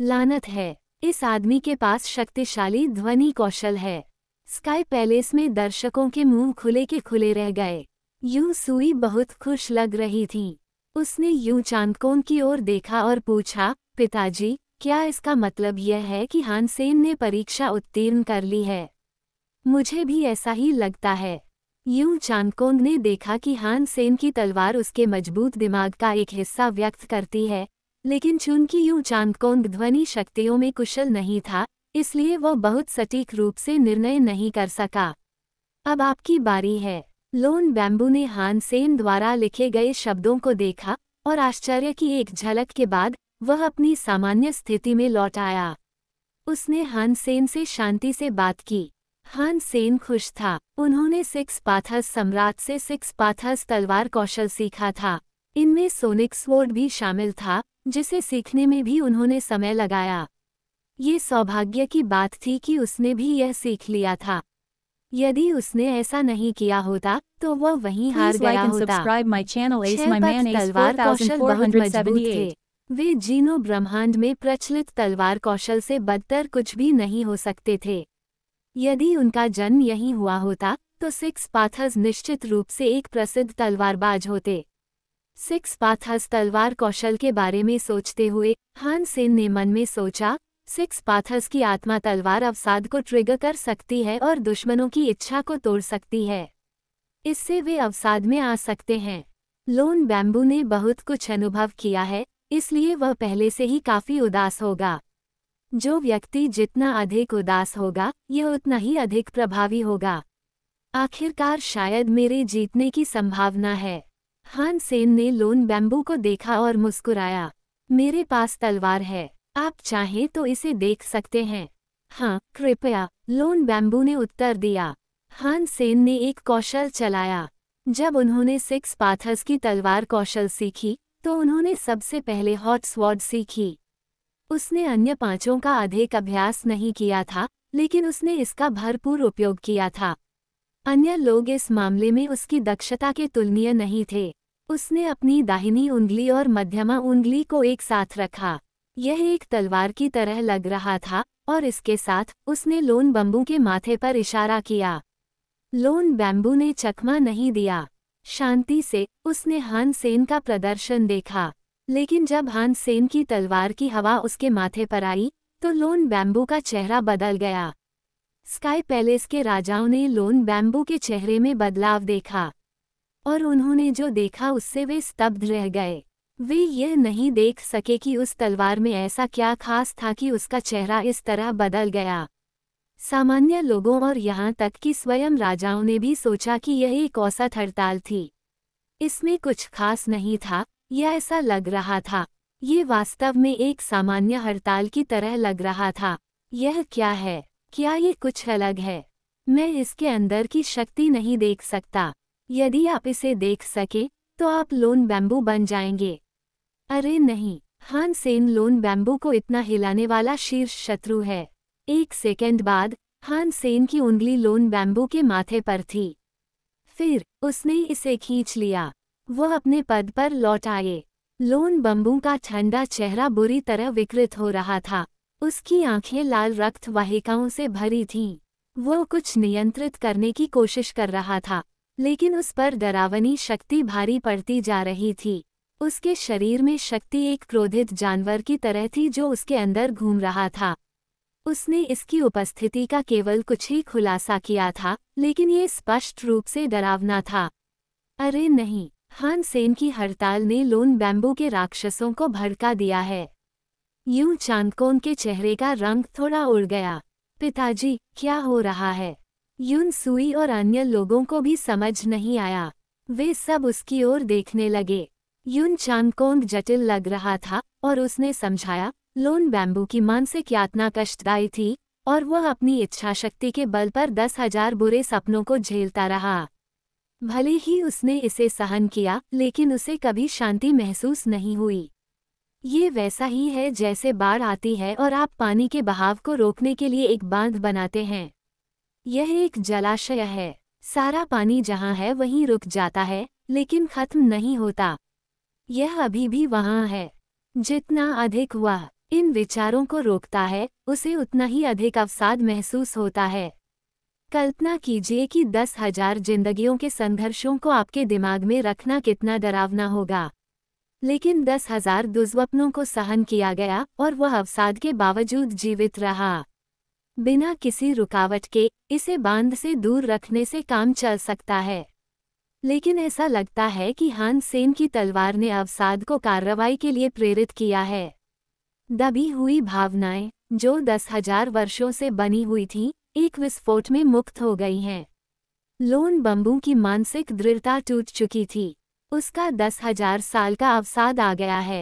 लानत है इस आदमी के पास शक्तिशाली ध्वनि कौशल है स्काई पैलेस में दर्शकों के मुंह खुले के खुले रह गए यू सुई बहुत खुश लग रही थी उसने यू चांदकोन की ओर देखा और पूछा पिताजी क्या इसका मतलब यह है कि हानसेन ने परीक्षा उत्तीर्ण कर ली है मुझे भी ऐसा ही लगता है यू चांदकोंग ने देखा कि हानसेन की तलवार उसके मजबूत दिमाग का एक हिस्सा व्यक्त करती है लेकिन चूंकि यू चांदकोंग ध्वनि शक्तियों में कुशल नहीं था इसलिए वह बहुत सटीक रूप से निर्णय नहीं कर सका अब आपकी बारी है लोन बैम्बू ने हान सेन द्वारा लिखे गए शब्दों को देखा और आश्चर्य की एक झलक के बाद वह अपनी सामान्य स्थिति में लौट आया उसने हान सेन से शांति से बात की हान सेन खुश था उन्होंने सिक्स पाथर्स सम्राट से सिक्स पाथस तलवार कौशल सीखा था इनमें सोनिक स्वोर्ड भी शामिल था जिसे सीखने में भी उन्होंने समय लगाया ये सौभाग्य की बात थी कि उसने भी यह सीख लिया था यदि उसने ऐसा नहीं किया होता तो वह वहीं हार गया होता। तलवार कौशल थे वे जीनो ब्रह्मांड में प्रचलित तलवार कौशल से बदतर कुछ भी नहीं हो सकते थे यदि उनका जन्म यहीं हुआ होता तो सिक्स पाथर्स निश्चित रूप से एक प्रसिद्ध तलवारबाज होते सिक्स पाथस तलवार कौशल के बारे में सोचते हुए हान सेन ने मन में सोचा सिक्स पाथस की आत्मा तलवार अवसाद को ट्रिगर कर सकती है और दुश्मनों की इच्छा को तोड़ सकती है इससे वे अवसाद में आ सकते हैं लोन बैम्बू ने बहुत कुछ अनुभव किया है इसलिए वह पहले से ही काफ़ी उदास होगा जो व्यक्ति जितना अधिक उदास होगा यह उतना ही अधिक प्रभावी होगा आखिरकार शायद मेरे जीतने की संभावना है हान सेन ने लोन बैम्बू को देखा और मुस्कुराया मेरे पास तलवार है आप चाहें तो इसे देख सकते हैं हाँ कृपया लोन बैम्बू ने उत्तर दिया हान सेन ने एक कौशल चलाया जब उन्होंने सिक्स पाथर्स की तलवार कौशल सीखी तो उन्होंने सबसे पहले हॉट स्वॉर्ड सीखी उसने अन्य पांचों का अधिक अभ्यास नहीं किया था लेकिन उसने इसका भरपूर उपयोग किया था अन्य लोग इस मामले में उसकी दक्षता के तुलनीय नहीं थे उसने अपनी दाहिनी उंगली और मध्यमा उंगली को एक साथ रखा यह एक तलवार की तरह लग रहा था और इसके साथ उसने लोन बम्बू के माथे पर इशारा किया लोन बैम्बू ने चकमा नहीं दिया शांति से उसने हान सेन का प्रदर्शन देखा लेकिन जब हान सेन की तलवार की हवा उसके माथे पर आई तो लोन बैम्बू का चेहरा बदल गया स्काई पैलेस के राजाओं ने लोन बैम्बू के चेहरे में बदलाव देखा और उन्होंने जो देखा उससे वे स्तब्ध रह गए वे यह नहीं देख सके कि उस तलवार में ऐसा क्या खास था कि उसका चेहरा इस तरह बदल गया सामान्य लोगों और यहाँ तक कि स्वयं राजाओं ने भी सोचा कि यह एक औसत हड़ताल थी इसमें कुछ खास नहीं था यह ऐसा लग रहा था ये वास्तव में एक सामान्य हड़ताल की तरह लग रहा था यह क्या है क्या ये कुछ अलग है मैं इसके अंदर की शक्ति नहीं देख सकता यदि आप इसे देख सके तो आप लोन बैम्बू बन जाएंगे अरे नहीं हान सेन लोन बैम्बू को इतना हिलाने वाला शीर्ष शत्रु है एक सेकंड बाद हान सेन की उंगली लोन बैम्बू के माथे पर थी फिर उसने इसे खींच लिया वह अपने पद पर लौट आए लोन बम्बू का ठंडा चेहरा बुरी तरह विकृत हो रहा था उसकी आंखें लाल रक्त वाहिकाओं से भरी थीं वो कुछ नियंत्रित करने की कोशिश कर रहा था लेकिन उस पर डरावनी शक्ति भारी पड़ती जा रही थी उसके शरीर में शक्ति एक क्रोधित जानवर की तरह थी जो उसके अंदर घूम रहा था उसने इसकी उपस्थिति का केवल कुछ ही खुलासा किया था लेकिन ये स्पष्ट रूप से डरावना था अरे नहीं हान सेन की हड़ताल ने लोन बैम्बू के राक्षसों को भड़का दिया है यूं चांदकोन के चेहरे का रंग थोड़ा उड़ गया पिताजी क्या हो रहा है यून सुई और अन्य लोगों को भी समझ नहीं आया वे सब उसकी ओर देखने लगे यून चांदकोंग जटिल लग रहा था और उसने समझाया लोन बैम्बू की मानसिक यातना कष्टदायी थी और वह अपनी इच्छा शक्ति के बल पर दस हजार बुरे सपनों को झेलता रहा भले ही उसने इसे सहन किया लेकिन उसे कभी शांति महसूस नहीं हुई ये वैसा ही है जैसे बाढ़ आती है और आप पानी के बहाव को रोकने के लिए एक बांध बनाते हैं यह एक जलाशय है सारा पानी जहाँ है वहीं रुक जाता है लेकिन खत्म नहीं होता यह अभी भी वहाँ है जितना अधिक वह इन विचारों को रोकता है उसे उतना ही अधिक अवसाद महसूस होता है कल्पना कीजिए कि दस हजार जिंदगियों के संघर्षों को आपके दिमाग में रखना कितना डरावना होगा लेकिन दस हजार दुस्वप्नों को सहन किया गया और वह अवसाद के बावजूद जीवित रहा बिना किसी रुकावट के इसे बांध से दूर रखने से काम चल सकता है लेकिन ऐसा लगता है कि हान सेन की तलवार ने अवसाद को कार्रवाई के लिए प्रेरित किया है दबी हुई भावनाएं जो दस हजार वर्षों से बनी हुई थीं, एक विस्फोट में मुक्त हो गई हैं लोन बम्बू की मानसिक दृढ़ता टूट चुकी थी उसका दस हजार साल का अवसाद आ गया है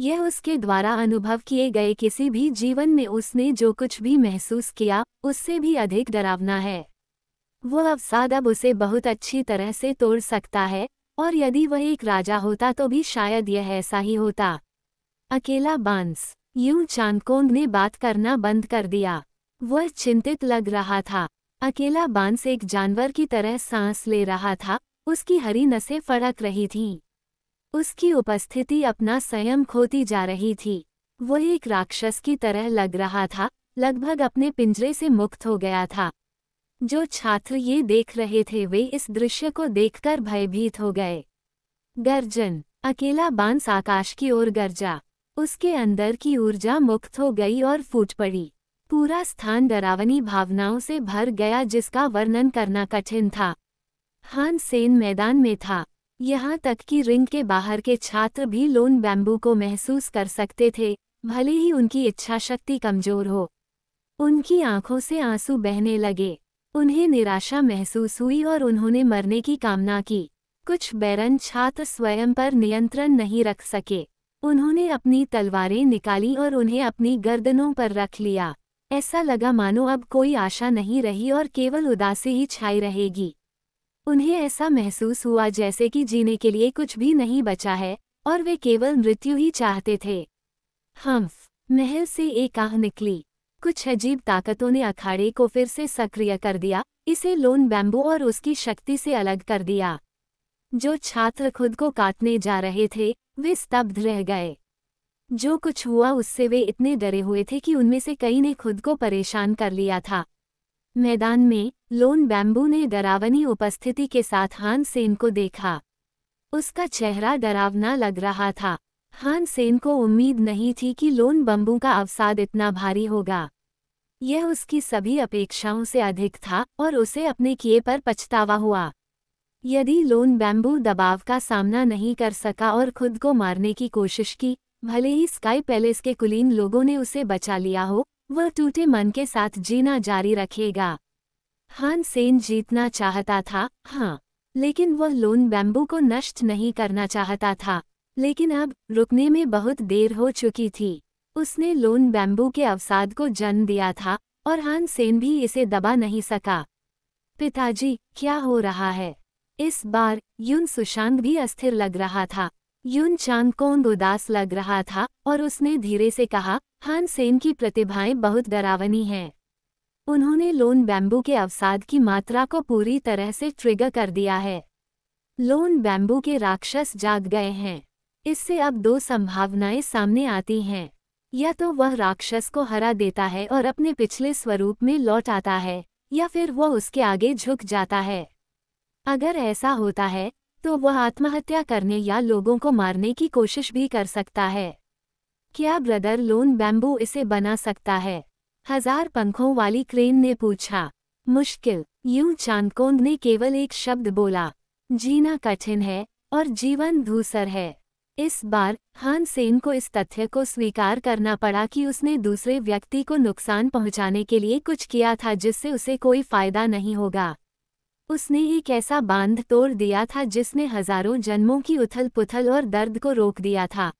यह उसके द्वारा अनुभव किए गए किसी भी जीवन में उसने जो कुछ भी महसूस किया उससे भी अधिक डरावना है वो अवसाद अब उसे बहुत अच्छी तरह से तोड़ सकता है और यदि वह एक राजा होता तो भी शायद यह ऐसा ही होता अकेला बांस यूं चांदकोंग ने बात करना बंद कर दिया वह चिंतित लग रहा था अकेला बांस एक जानवर की तरह सांस ले रहा था उसकी हरी नसें फड़क रही थीं उसकी उपस्थिति अपना संयम खोती जा रही थी वो एक राक्षस की तरह लग रहा था लगभग अपने पिंजरे से मुक्त हो गया था जो छात्र ये देख रहे थे वे इस दृश्य को देखकर भयभीत हो गए गर्जन अकेला बांस आकाश की ओर गर्जा उसके अंदर की ऊर्जा मुक्त हो गई और फूट पड़ी पूरा स्थान डरावनी भावनाओं से भर गया जिसका वर्णन करना कठिन था हान सेन मैदान में था यहाँ तक कि रिंग के बाहर के छात्र भी लोन बैम्बू को महसूस कर सकते थे भले ही उनकी इच्छा शक्ति कमजोर हो उनकी आंखों से आंसू बहने लगे उन्हें निराशा महसूस हुई और उन्होंने मरने की कामना की कुछ बैरन छात्र स्वयं पर नियंत्रण नहीं रख सके उन्होंने अपनी तलवारें निकाली और उन्हें अपनी गर्दनों पर रख लिया ऐसा लगा मानो अब कोई आशा नहीं रही और केवल उदासी ही छाई रहेगी उन्हें ऐसा महसूस हुआ जैसे कि जीने के लिए कुछ भी नहीं बचा है और वे केवल मृत्यु ही चाहते थे हम्फ महल से एक आह निकली कुछ अजीब ताकतों ने अखाड़े को फिर से सक्रिय कर दिया इसे लोन बैम्बू और उसकी शक्ति से अलग कर दिया जो छात्र खुद को काटने जा रहे थे वे स्तब्ध रह गए जो कुछ हुआ उससे वे इतने डरे हुए थे कि उनमें से कई ने खुद को परेशान कर लिया था मैदान में लोन बैम्बू ने डरावनी उपस्थिति के साथ हान सेन को देखा उसका चेहरा डरावना लग रहा था हान सेन को उम्मीद नहीं थी कि लोन बम्बू का अवसाद इतना भारी होगा यह उसकी सभी अपेक्षाओं से अधिक था और उसे अपने किए पर पछतावा हुआ यदि लोन बैम्बू दबाव का सामना नहीं कर सका और खुद को मारने की कोशिश की भले ही स्काई पैलेस के कुलीन लोगों ने उसे बचा लिया हो वह टूटे मन के साथ जीना जारी रखेगा सेन जीतना चाहता था हाँ लेकिन वह लोन बैम्बू को नष्ट नहीं करना चाहता था लेकिन अब रुकने में बहुत देर हो चुकी थी उसने लोन बैम्बू के अवसाद को जन्म दिया था और हान सेन भी इसे दबा नहीं सका पिताजी क्या हो रहा है इस बार यून सुशांत भी अस्थिर लग रहा था यून चांद कौन उदास लग रहा था और उसने धीरे से कहा हान सेन की प्रतिभाएं बहुत डरावनी हैं उन्होंने लोन बैम्बू के अवसाद की मात्रा को पूरी तरह से ट्रिगर कर दिया है लोन बैम्बू के राक्षस जाग गए हैं इससे अब दो संभावनाएं सामने आती हैं या तो वह राक्षस को हरा देता है और अपने पिछले स्वरूप में लौट आता है या फिर वह उसके आगे झुक जाता है अगर ऐसा होता है तो वह आत्महत्या करने या लोगों को मारने की कोशिश भी कर सकता है क्या ब्रदर लोन बैम्बू इसे बना सकता है हजार पंखों वाली क्रेन ने पूछा मुश्किल यूं चांदकोंद ने केवल एक शब्द बोला जीना कठिन है और जीवन धूसर है इस बार हान सेन को इस तथ्य को स्वीकार करना पड़ा कि उसने दूसरे व्यक्ति को नुकसान पहुंचाने के लिए कुछ किया था जिससे उसे कोई फायदा नहीं होगा उसने एक ऐसा बांध तोड़ दिया था जिसने हजारों जन्मों की उथल पुथल और दर्द को रोक दिया था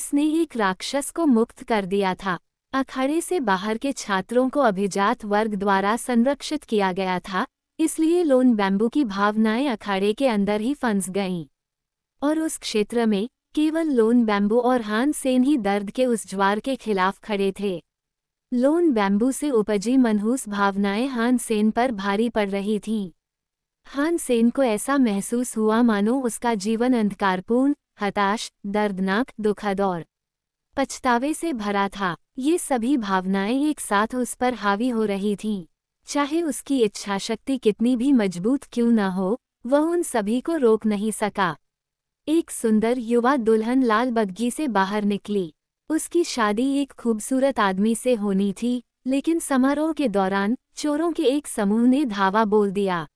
इसने एक राक्षस को मुक्त कर दिया था अखाड़े से बाहर के छात्रों को अभिजात वर्ग द्वारा संरक्षित किया गया था इसलिए लोन बैम्बू की भावनाएं अखाड़े के अंदर ही फंस गईं और उस क्षेत्र में केवल लोन बैम्बू और हान सेन ही दर्द के उस ज्वार के खिलाफ खड़े थे लोन बैम्बू से उपजी मनहूस भावनाएं हान सेन पर भारी पड़ रही थीं हान सेन को ऐसा महसूस हुआ मानो उसका जीवन अंधकारपूर्ण हताश दर्दनाक दुखद और पछतावे से भरा था ये सभी भावनाएं एक साथ उस पर हावी हो रही थीं चाहे उसकी इच्छा शक्ति कितनी भी मजबूत क्यों न हो वह उन सभी को रोक नहीं सका एक सुंदर युवा दुल्हन लाल बग्गी से बाहर निकली उसकी शादी एक खूबसूरत आदमी से होनी थी लेकिन समारोह के दौरान चोरों के एक समूह ने धावा बोल दिया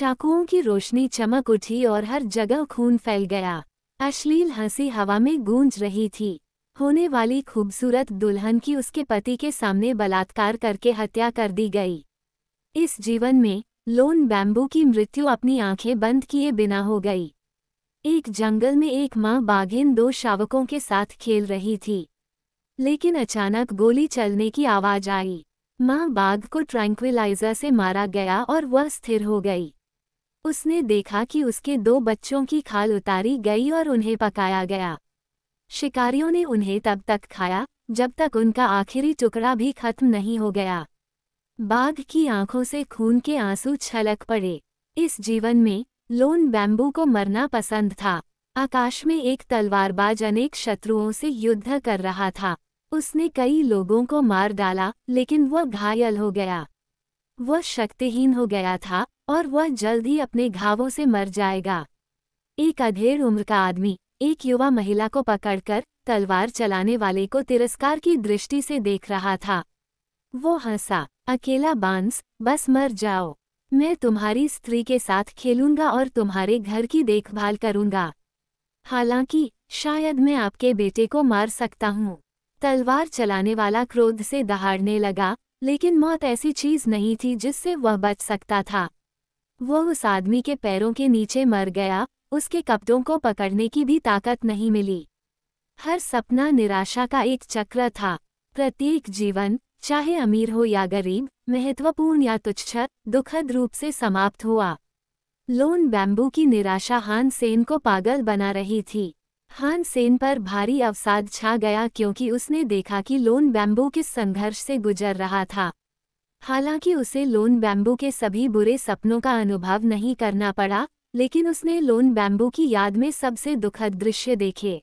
चाकुओं की रोशनी चमक उठी और हर जगह खून फैल गया अश्लील हंसी हवा में गूंज रही थी होने वाली खूबसूरत दुल्हन की उसके पति के सामने बलात्कार करके हत्या कर दी गई इस जीवन में लोन बैम्बू की मृत्यु अपनी आंखें बंद किए बिना हो गई एक जंगल में एक माँ बाघिन दो शावकों के साथ खेल रही थी लेकिन अचानक गोली चलने की आवाज आई माँ बाघ को ट्रैंक्विलाइजर से मारा गया और वह स्थिर हो गई उसने देखा कि उसके दो बच्चों की खाल उतारी गई और उन्हें पकाया गया शिकारियों ने उन्हें तब तक खाया जब तक उनका आखिरी टुकड़ा भी खत्म नहीं हो गया बाघ की आंखों से खून के आंसू छलक पड़े इस जीवन में लोन बैम्बू को मरना पसंद था आकाश में एक तलवारबाज अनेक शत्रुओं से युद्ध कर रहा था उसने कई लोगों को मार डाला लेकिन वह घायल हो गया वह शक्तिहीन हो गया था और वह जल्द ही अपने घावों से मर जाएगा एक अधेड़ उम्र का आदमी एक युवा महिला को पकड़कर तलवार चलाने वाले को तिरस्कार की दृष्टि से देख रहा था वो हंसा अकेला बांस बस मर जाओ मैं तुम्हारी स्त्री के साथ खेलूंगा और तुम्हारे घर की देखभाल करूंगा हालांकि शायद मैं आपके बेटे को मार सकता हूँ तलवार चलाने वाला क्रोध से दहाड़ने लगा लेकिन मौत ऐसी चीज नहीं थी जिससे वह बच सकता था वह उस आदमी के पैरों के नीचे मर गया उसके कपड़ों को पकड़ने की भी ताकत नहीं मिली हर सपना निराशा का एक चक्र था प्रत्येक जीवन चाहे अमीर हो या गरीब महत्वपूर्ण या तुच्छ दुखद रूप से समाप्त हुआ लोन बैम्बू की निराशा हान सेन को पागल बना रही थी हान सेन पर भारी अवसाद छा गया क्योंकि उसने देखा कि लोन बैम्बू किस संघर्ष से गुजर रहा था हालांकि उसे लोन बैम्बू के सभी बुरे सपनों का अनुभव नहीं करना पड़ा लेकिन उसने लोन बैम्बू की याद में सबसे दुखद दृश्य देखे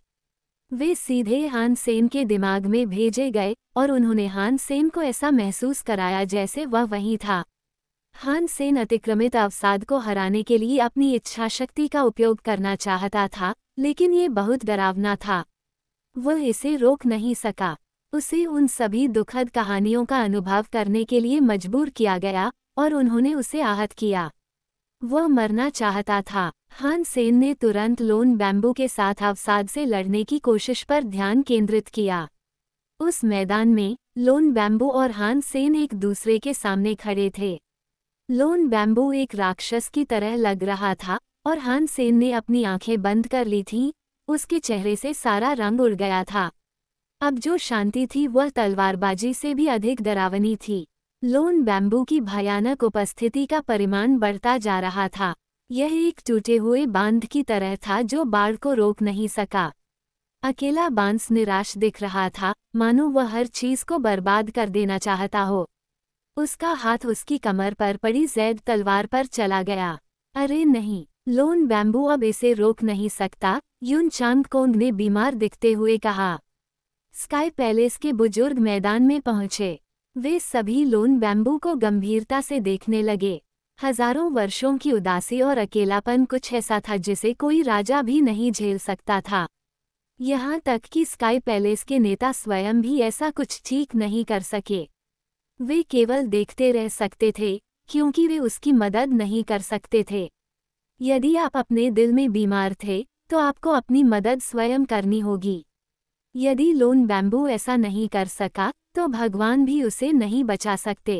वे सीधे हान सेम के दिमाग में भेजे गए और उन्होंने हान सेम को ऐसा महसूस कराया जैसे वह वहीं था हान सेन अतिक्रमित अवसाद को हराने के लिए अपनी इच्छा शक्ति का उपयोग करना चाहता था लेकिन ये बहुत डरावना था वह इसे रोक नहीं सका उसे उन सभी दुखद कहानियों का अनुभव करने के लिए मजबूर किया गया और उन्होंने उसे आहत किया वह मरना चाहता था हान सेन ने तुरंत लोन बैम्बू के साथ अवसाद से लड़ने की कोशिश पर ध्यान केंद्रित किया उस मैदान में लोन बैम्बू और हान सेन एक दूसरे के सामने खड़े थे लोन बैम्बू एक राक्षस की तरह लग रहा था और हान सेन ने अपनी आंखें बंद कर ली थीं उसके चेहरे से सारा रंग उड़ गया था अब जो शांति थी वह तलवारबाजी से भी अधिक डरावनी थी लोन बैम्बू की भयानक उपस्थिति का परिमाण बढ़ता जा रहा था यह एक टूटे हुए बांध की तरह था जो बाढ़ को रोक नहीं सका अकेला बांस निराश दिख रहा था मानो वह हर चीज को बर्बाद कर देना चाहता हो उसका हाथ उसकी कमर पर पड़ी जैद तलवार पर चला गया अरे नहीं लोन बैम्बू अब इसे रोक नहीं सकता यून चांद कोंग ने बीमार दिखते हुए कहा स्काई पैलेस के बुजुर्ग मैदान में पहुंचे वे सभी लोन बैम्बू को गंभीरता से देखने लगे हजारों वर्षों की उदासी और अकेलापन कुछ ऐसा था जिसे कोई राजा भी नहीं झेल सकता था यहाँ तक कि स्काई पैलेस के नेता स्वयं भी ऐसा कुछ ठीक नहीं कर सके वे केवल देखते रह सकते थे क्योंकि वे उसकी मदद नहीं कर सकते थे यदि आप अपने दिल में बीमार थे तो आपको अपनी मदद स्वयं करनी होगी यदि लोन बैम्बू ऐसा नहीं कर सका तो भगवान भी उसे नहीं बचा सकते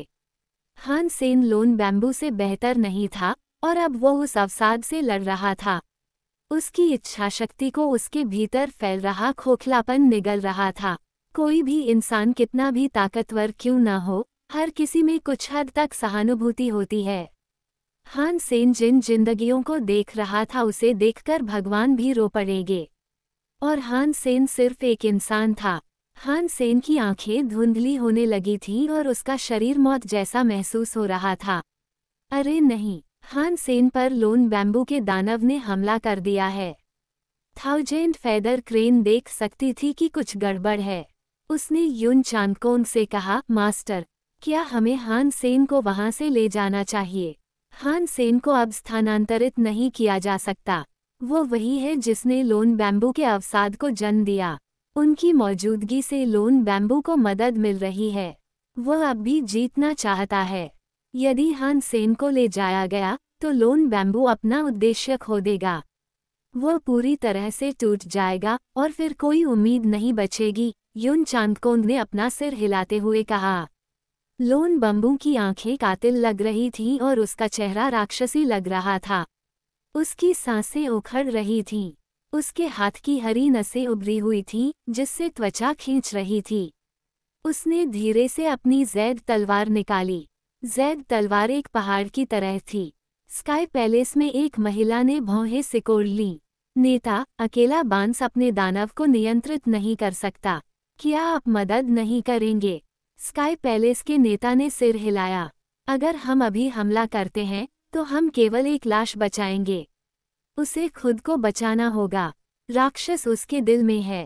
हान सेन लोन बैम्बू से बेहतर नहीं था और अब वो उस अवसाद से लड़ रहा था उसकी इच्छा शक्ति को उसके भीतर फैल रहा खोखलापन निगल रहा था कोई भी इंसान कितना भी ताकतवर क्यों न हो हर किसी में कुछ हद तक सहानुभूति होती है हान सेन जिन जिंदगियों को देख रहा था उसे देखकर भगवान भी रो पड़ेंगे और हान सेन सिर्फ एक इंसान था हान सेन की आंखें धुंधली होने लगी थीं और उसका शरीर मौत जैसा महसूस हो रहा था अरे नहीं हान सेन पर लोन बैम्बू के दानव ने हमला कर दिया है थाउजेंड फैदर क्रेन देख सकती थी कि कुछ गड़बड़ है उसने यून चांदकोन से कहा मास्टर क्या हमें हान सेन को वहां से ले जाना चाहिए हान सेन को अब स्थानांतरित नहीं किया जा सकता वो वही है जिसने लोन बैम्बू के अवसाद को जन्म दिया उनकी मौजूदगी से लोन बैम्बू को मदद मिल रही है वह अब भी जीतना चाहता है यदि हान सेन को ले जाया गया तो लोन बैम्बू अपना उद्देश्य खो देगा वह पूरी तरह से टूट जाएगा और फिर कोई उम्मीद नहीं बचेगी यून चांदकोंद ने अपना सिर हिलाते हुए कहा लोन बम्बू की आंखें कातिल लग रही थीं और उसका चेहरा राक्षसी लग रहा था उसकी सांसें उखड़ रही थीं उसके हाथ की हरी नसें उभरी हुई थीं जिससे त्वचा खींच रही थी उसने धीरे से अपनी जैद तलवार निकाली जैद तलवार एक पहाड़ की तरह थी स्काई पैलेस में एक महिला ने भौहें सिकोड़ ली नेता अकेला बांस अपने दानव को नियंत्रित नहीं कर सकता क्या आप मदद नहीं करेंगे स्काई पैलेस के नेता ने सिर हिलाया अगर हम अभी हमला करते हैं तो हम केवल एक लाश बचाएंगे उसे खुद को बचाना होगा राक्षस उसके दिल में है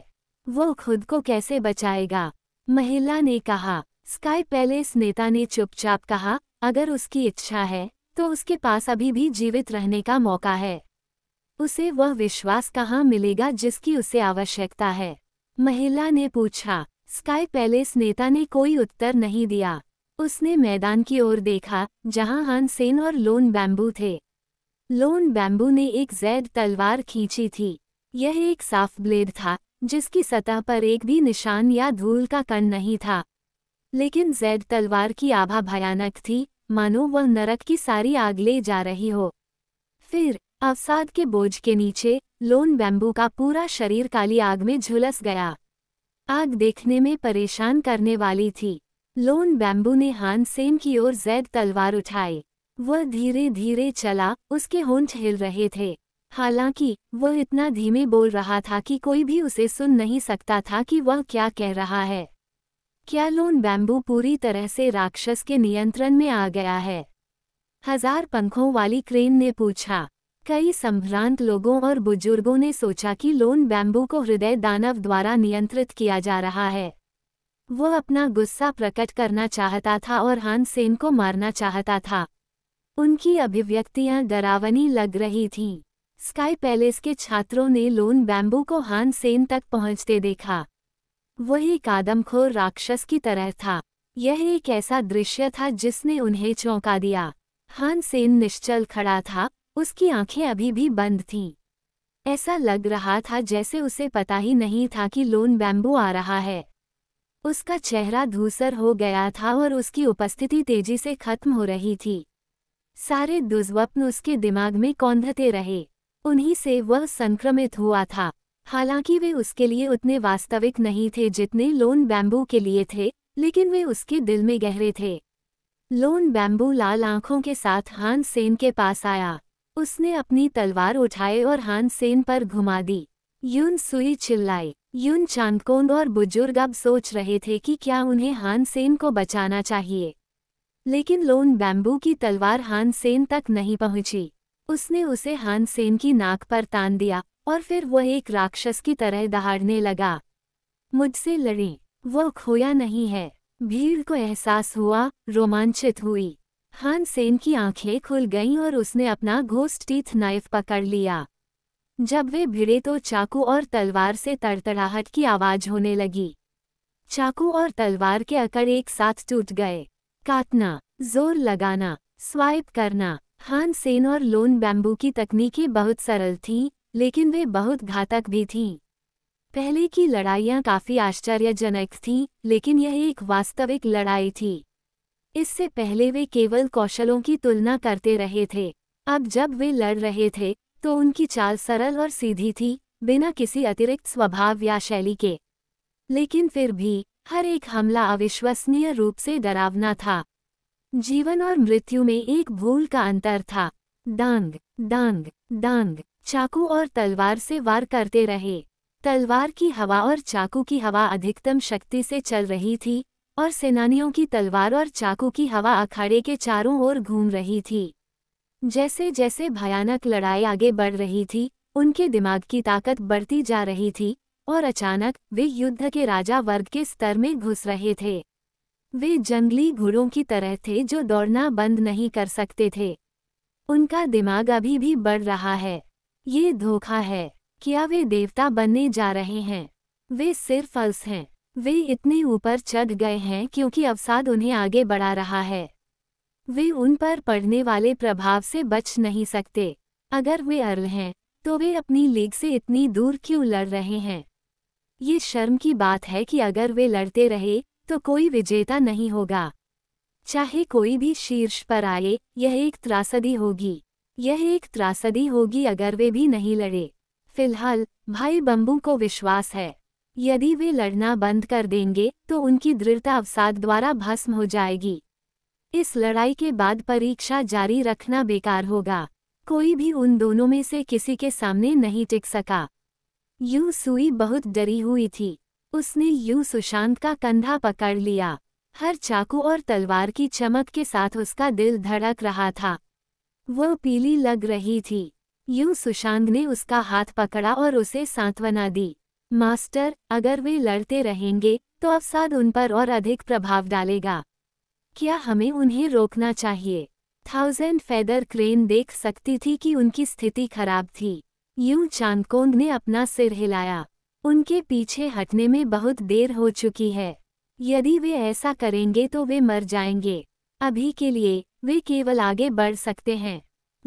वो खुद को कैसे बचाएगा महिला ने कहा स्काई पैलेस नेता ने चुपचाप कहा अगर उसकी इच्छा है तो उसके पास अभी भी जीवित रहने का मौका है उसे वह विश्वास कहाँ मिलेगा जिसकी उसे आवश्यकता है महिला ने पूछा स्काई पैलेस नेता ने कोई उत्तर नहीं दिया उसने मैदान की ओर देखा जहां हानसेन और लोन बैम्बू थे लोन बैम्बू ने एक जैद तलवार खींची थी यह एक साफ ब्लेड था जिसकी सतह पर एक भी निशान या धूल का कण नहीं था लेकिन जैद तलवार की आभा भयानक थी मानो वह नरक की सारी आग ले जा रही हो फिर अवसाद के बोझ के नीचे लोन बैम्बू का पूरा शरीर काली आग में झुलस गया आग देखने में परेशान करने वाली थी लोन बैम्बू ने हानसेम की ओर जैद तलवार उठाई वह धीरे धीरे चला उसके होंठ हिल रहे थे हालांकि वह इतना धीमे बोल रहा था कि कोई भी उसे सुन नहीं सकता था कि वह क्या कह रहा है क्या लोन बैम्बू पूरी तरह से राक्षस के नियंत्रण में आ गया है हजार पंखों वाली क्रेन ने पूछा कई संभ्रांत लोगों और बुजुर्गों ने सोचा कि लोन बैम्बू को हृदय दानव द्वारा नियंत्रित किया जा रहा है वो अपना गुस्सा प्रकट करना चाहता था और हानसेन को मारना चाहता था उनकी अभिव्यक्तियां डरावनी लग रही थीं स्काई पैलेस के छात्रों ने लोन बैम्बू को हानसेन तक पहुंचते देखा वही कादमखोर राक्षस की तरह था यह एक ऐसा दृश्य था जिसने उन्हें चौंका दिया हानसेन निश्चल खड़ा था उसकी आंखें अभी भी बंद थीं ऐसा लग रहा था जैसे उसे पता ही नहीं था कि लोन बैम्बू आ रहा है उसका चेहरा धूसर हो गया था और उसकी उपस्थिति तेजी से खत्म हो रही थी सारे दुस्वप्न उसके दिमाग में कौंधते रहे उन्हीं से वह संक्रमित हुआ था हालांकि वे उसके लिए उतने वास्तविक नहीं थे जितने लोन बैम्बू के लिए थे लेकिन वे उसके दिल में गहरे थे लोन बैम्बू लाल आंखों के साथ हान सेन के पास आया उसने अपनी तलवार उठाए और हान सेन पर घुमा दी यून सुई चिल्लाई यून चांदकोंद और बुजुर्ग अब सोच रहे थे कि क्या उन्हें हानसेन को बचाना चाहिए लेकिन लोन बैम्बू की तलवार हानसेन तक नहीं पहुंची उसने उसे हानसेन की नाक पर तान दिया और फिर वह एक राक्षस की तरह दहाड़ने लगा मुझसे लड़ी वो खोया नहीं है भीड़ को एहसास हुआ रोमांचित हुई हानसेन की आंखें खुल गईं और उसने अपना घोस्ट टीथ नाइफ पकड़ लिया जब वे भिड़े तो चाकू और तलवार से तड़तड़ाहट की आवाज होने लगी चाकू और तलवार के अकड़ एक साथ टूट गए काटना जोर लगाना स्वाइप करना हान सेन और लोन बैम्बू की तकनीकें बहुत सरल थीं लेकिन वे बहुत घातक भी थीं पहले की लड़ाइयाँ काफ़ी आश्चर्यजनक थीं लेकिन यह एक वास्तविक लड़ाई थी इससे पहले वे केवल कौशलों की तुलना करते रहे थे अब जब वे लड़ रहे थे तो उनकी चाल सरल और सीधी थी बिना किसी अतिरिक्त स्वभाव या शैली के लेकिन फिर भी हर एक हमला अविश्वसनीय रूप से डरावना था जीवन और मृत्यु में एक भूल का अंतर था डांग डांग डांग चाकू और तलवार से वार करते रहे तलवार की हवा और चाकू की हवा अधिकतम शक्ति से चल रही थी और सेनानियों की तलवार और चाकू की हवा अखाड़े के चारों ओर घूम रही थी जैसे जैसे भयानक लड़ाई आगे बढ़ रही थी उनके दिमाग की ताकत बढ़ती जा रही थी और अचानक वे युद्ध के राजा वर्ग के स्तर में घुस रहे थे वे जंगली घुड़ों की तरह थे जो दौड़ना बंद नहीं कर सकते थे उनका दिमाग अभी भी बढ़ रहा है ये धोखा है क्या वे देवता बनने जा रहे हैं वे सिर्फ अल्स हैं वे इतने ऊपर चढ़ गए हैं क्योंकि अवसाद उन्हें आगे बढ़ा रहा है वे उन पर पड़ने वाले प्रभाव से बच नहीं सकते अगर वे अर्ल हैं तो वे अपनी लीग से इतनी दूर क्यों लड़ रहे हैं ये शर्म की बात है कि अगर वे लड़ते रहे तो कोई विजेता नहीं होगा चाहे कोई भी शीर्ष पर आए यह एक त्रासदी होगी यह एक त्रासदी होगी अगर वे भी नहीं लड़े फिलहाल भाई बम्बू को विश्वास है यदि वे लड़ना बंद कर देंगे तो उनकी दृढ़ता अवसाद द्वारा भस्म हो जाएगी इस लड़ाई के बाद परीक्षा जारी रखना बेकार होगा कोई भी उन दोनों में से किसी के सामने नहीं टिक सका यू सुई बहुत डरी हुई थी उसने यू सुशांत का कंधा पकड़ लिया हर चाकू और तलवार की चमक के साथ उसका दिल धड़क रहा था वह पीली लग रही थी यू सुशांत ने उसका हाथ पकड़ा और उसे सांत्वना दी मास्टर अगर वे लड़ते रहेंगे तो अवसाद उन पर और अधिक प्रभाव डालेगा क्या हमें उन्हें रोकना चाहिए थाउजेंड फेदर क्रेन देख सकती थी कि उनकी स्थिति खराब थी यू चांदकोंग ने अपना सिर हिलाया उनके पीछे हटने में बहुत देर हो चुकी है यदि वे ऐसा करेंगे तो वे मर जाएंगे अभी के लिए वे केवल आगे बढ़ सकते हैं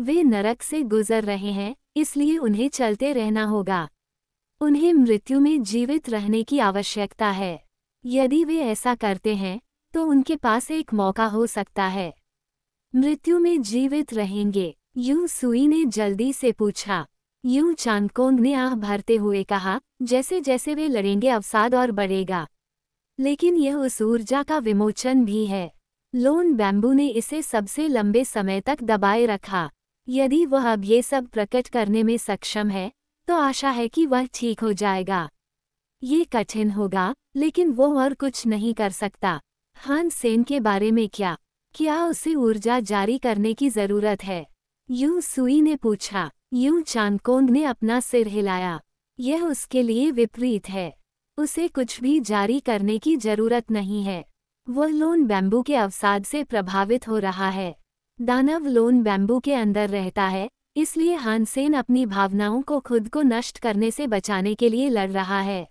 वे नरक से गुजर रहे हैं इसलिए उन्हें चलते रहना होगा उन्हें मृत्यु में जीवित रहने की आवश्यकता है यदि वे ऐसा करते हैं तो उनके पास एक मौका हो सकता है मृत्यु में जीवित रहेंगे यू सुई ने जल्दी से पूछा यू चांदकोंग ने आह भरते हुए कहा जैसे जैसे वे लड़ेंगे अवसाद और बढ़ेगा लेकिन यह उस ऊर्जा का विमोचन भी है लोन बैम्बू ने इसे सबसे लंबे समय तक दबाए रखा यदि वह अब ये सब प्रकट करने में सक्षम है तो आशा है कि वह ठीक हो जाएगा ये कठिन होगा लेकिन वो और कुछ नहीं कर सकता हान सेन के बारे में क्या क्या उसे ऊर्जा जारी करने की जरूरत है यू सुई ने पूछा यू चांदकोंग ने अपना सिर हिलाया यह उसके लिए विपरीत है उसे कुछ भी जारी करने की जरूरत नहीं है वह लोन बैम्बू के अवसाद से प्रभावित हो रहा है दानव लोन बैम्बू के अंदर रहता है इसलिए हानसेन अपनी भावनाओं को खुद को नष्ट करने से बचाने के लिए लड़ रहा है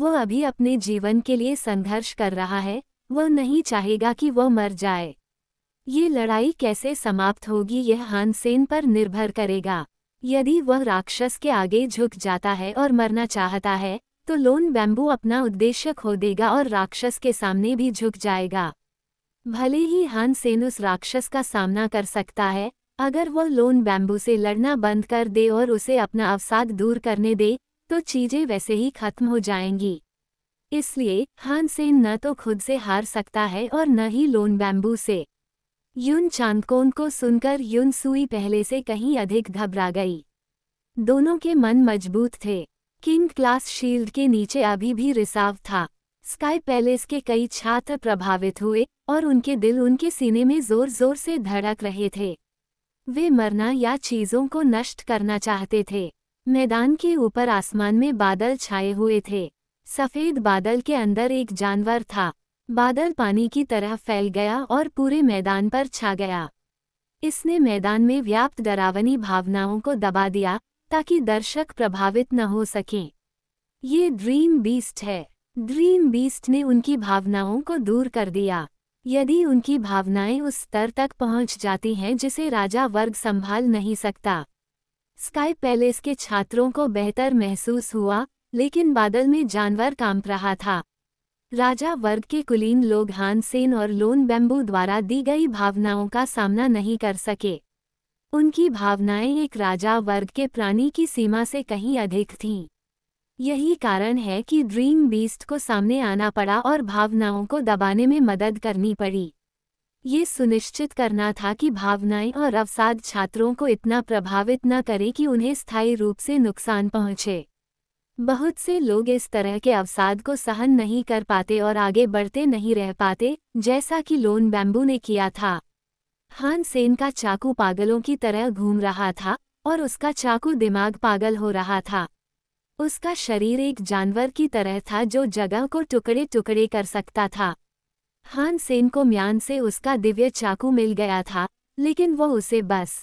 वह अभी अपने जीवन के लिए संघर्ष कर रहा है वह नहीं चाहेगा कि वह मर जाए ये लड़ाई कैसे समाप्त होगी यह हानसेन पर निर्भर करेगा यदि वह राक्षस के आगे झुक जाता है और मरना चाहता है तो लोन बैम्बू अपना उद्देश्य खो देगा और राक्षस के सामने भी झुक जाएगा भले ही सेन उस राक्षस का सामना कर सकता है अगर वह लोन बैम्बू से लड़ना बंद कर दे और उसे अपना अवसाद दूर करने दे तो चीजें वैसे ही खत्म हो जाएंगी इसलिए हानसेन न तो खुद से हार सकता है और न ही लोन बैम्बू से यून चांदकोन को सुनकर यून सुई पहले से कहीं अधिक घबरा गई दोनों के मन मजबूत थे किंग क्लास शील्ड के नीचे अभी भी रिसाव था स्काई पैलेस के कई छात्र प्रभावित हुए और उनके दिल उनके सीने में जोर जोर से धड़क रहे थे वे मरना या चीज़ों को नष्ट करना चाहते थे मैदान के ऊपर आसमान में बादल छाए हुए थे सफेद बादल के अंदर एक जानवर था बादल पानी की तरह फैल गया और पूरे मैदान पर छा गया इसने मैदान में व्याप्त डरावनी भावनाओं को दबा दिया ताकि दर्शक प्रभावित न हो सकें ये ड्रीम बीस्ट है ड्रीम बीस्ट ने उनकी भावनाओं को दूर कर दिया यदि उनकी भावनाएं उस स्तर तक पहुंच जाती हैं जिसे राजा वर्ग संभाल नहीं सकता स्काई पैलेस के छात्रों को बेहतर महसूस हुआ लेकिन बादल में जानवर कांप रहा था राजा वर्ग के कुलीन लोग हानसेन और लोन बेम्बू द्वारा दी गई भावनाओं का सामना नहीं कर सके उनकी भावनाएं एक राजा वर्ग के प्राणी की सीमा से कहीं अधिक थीं यही कारण है कि ड्रीम बीस्ट को सामने आना पड़ा और भावनाओं को दबाने में मदद करनी पड़ी ये सुनिश्चित करना था कि भावनाएं और अवसाद छात्रों को इतना प्रभावित न करे कि उन्हें स्थायी रूप से नुकसान पहुंचे बहुत से लोग इस तरह के अवसाद को सहन नहीं कर पाते और आगे बढ़ते नहीं रह पाते जैसा कि लोन बैम्बू ने किया था हान सेन का चाकू पागलों की तरह घूम रहा था और उसका चाकू दिमाग पागल हो रहा था उसका शरीर एक जानवर की तरह था जो जगह को टुकड़े टुकड़े कर सकता था हान सेन को म्यान से उसका दिव्य चाकू मिल गया था लेकिन वो उसे बस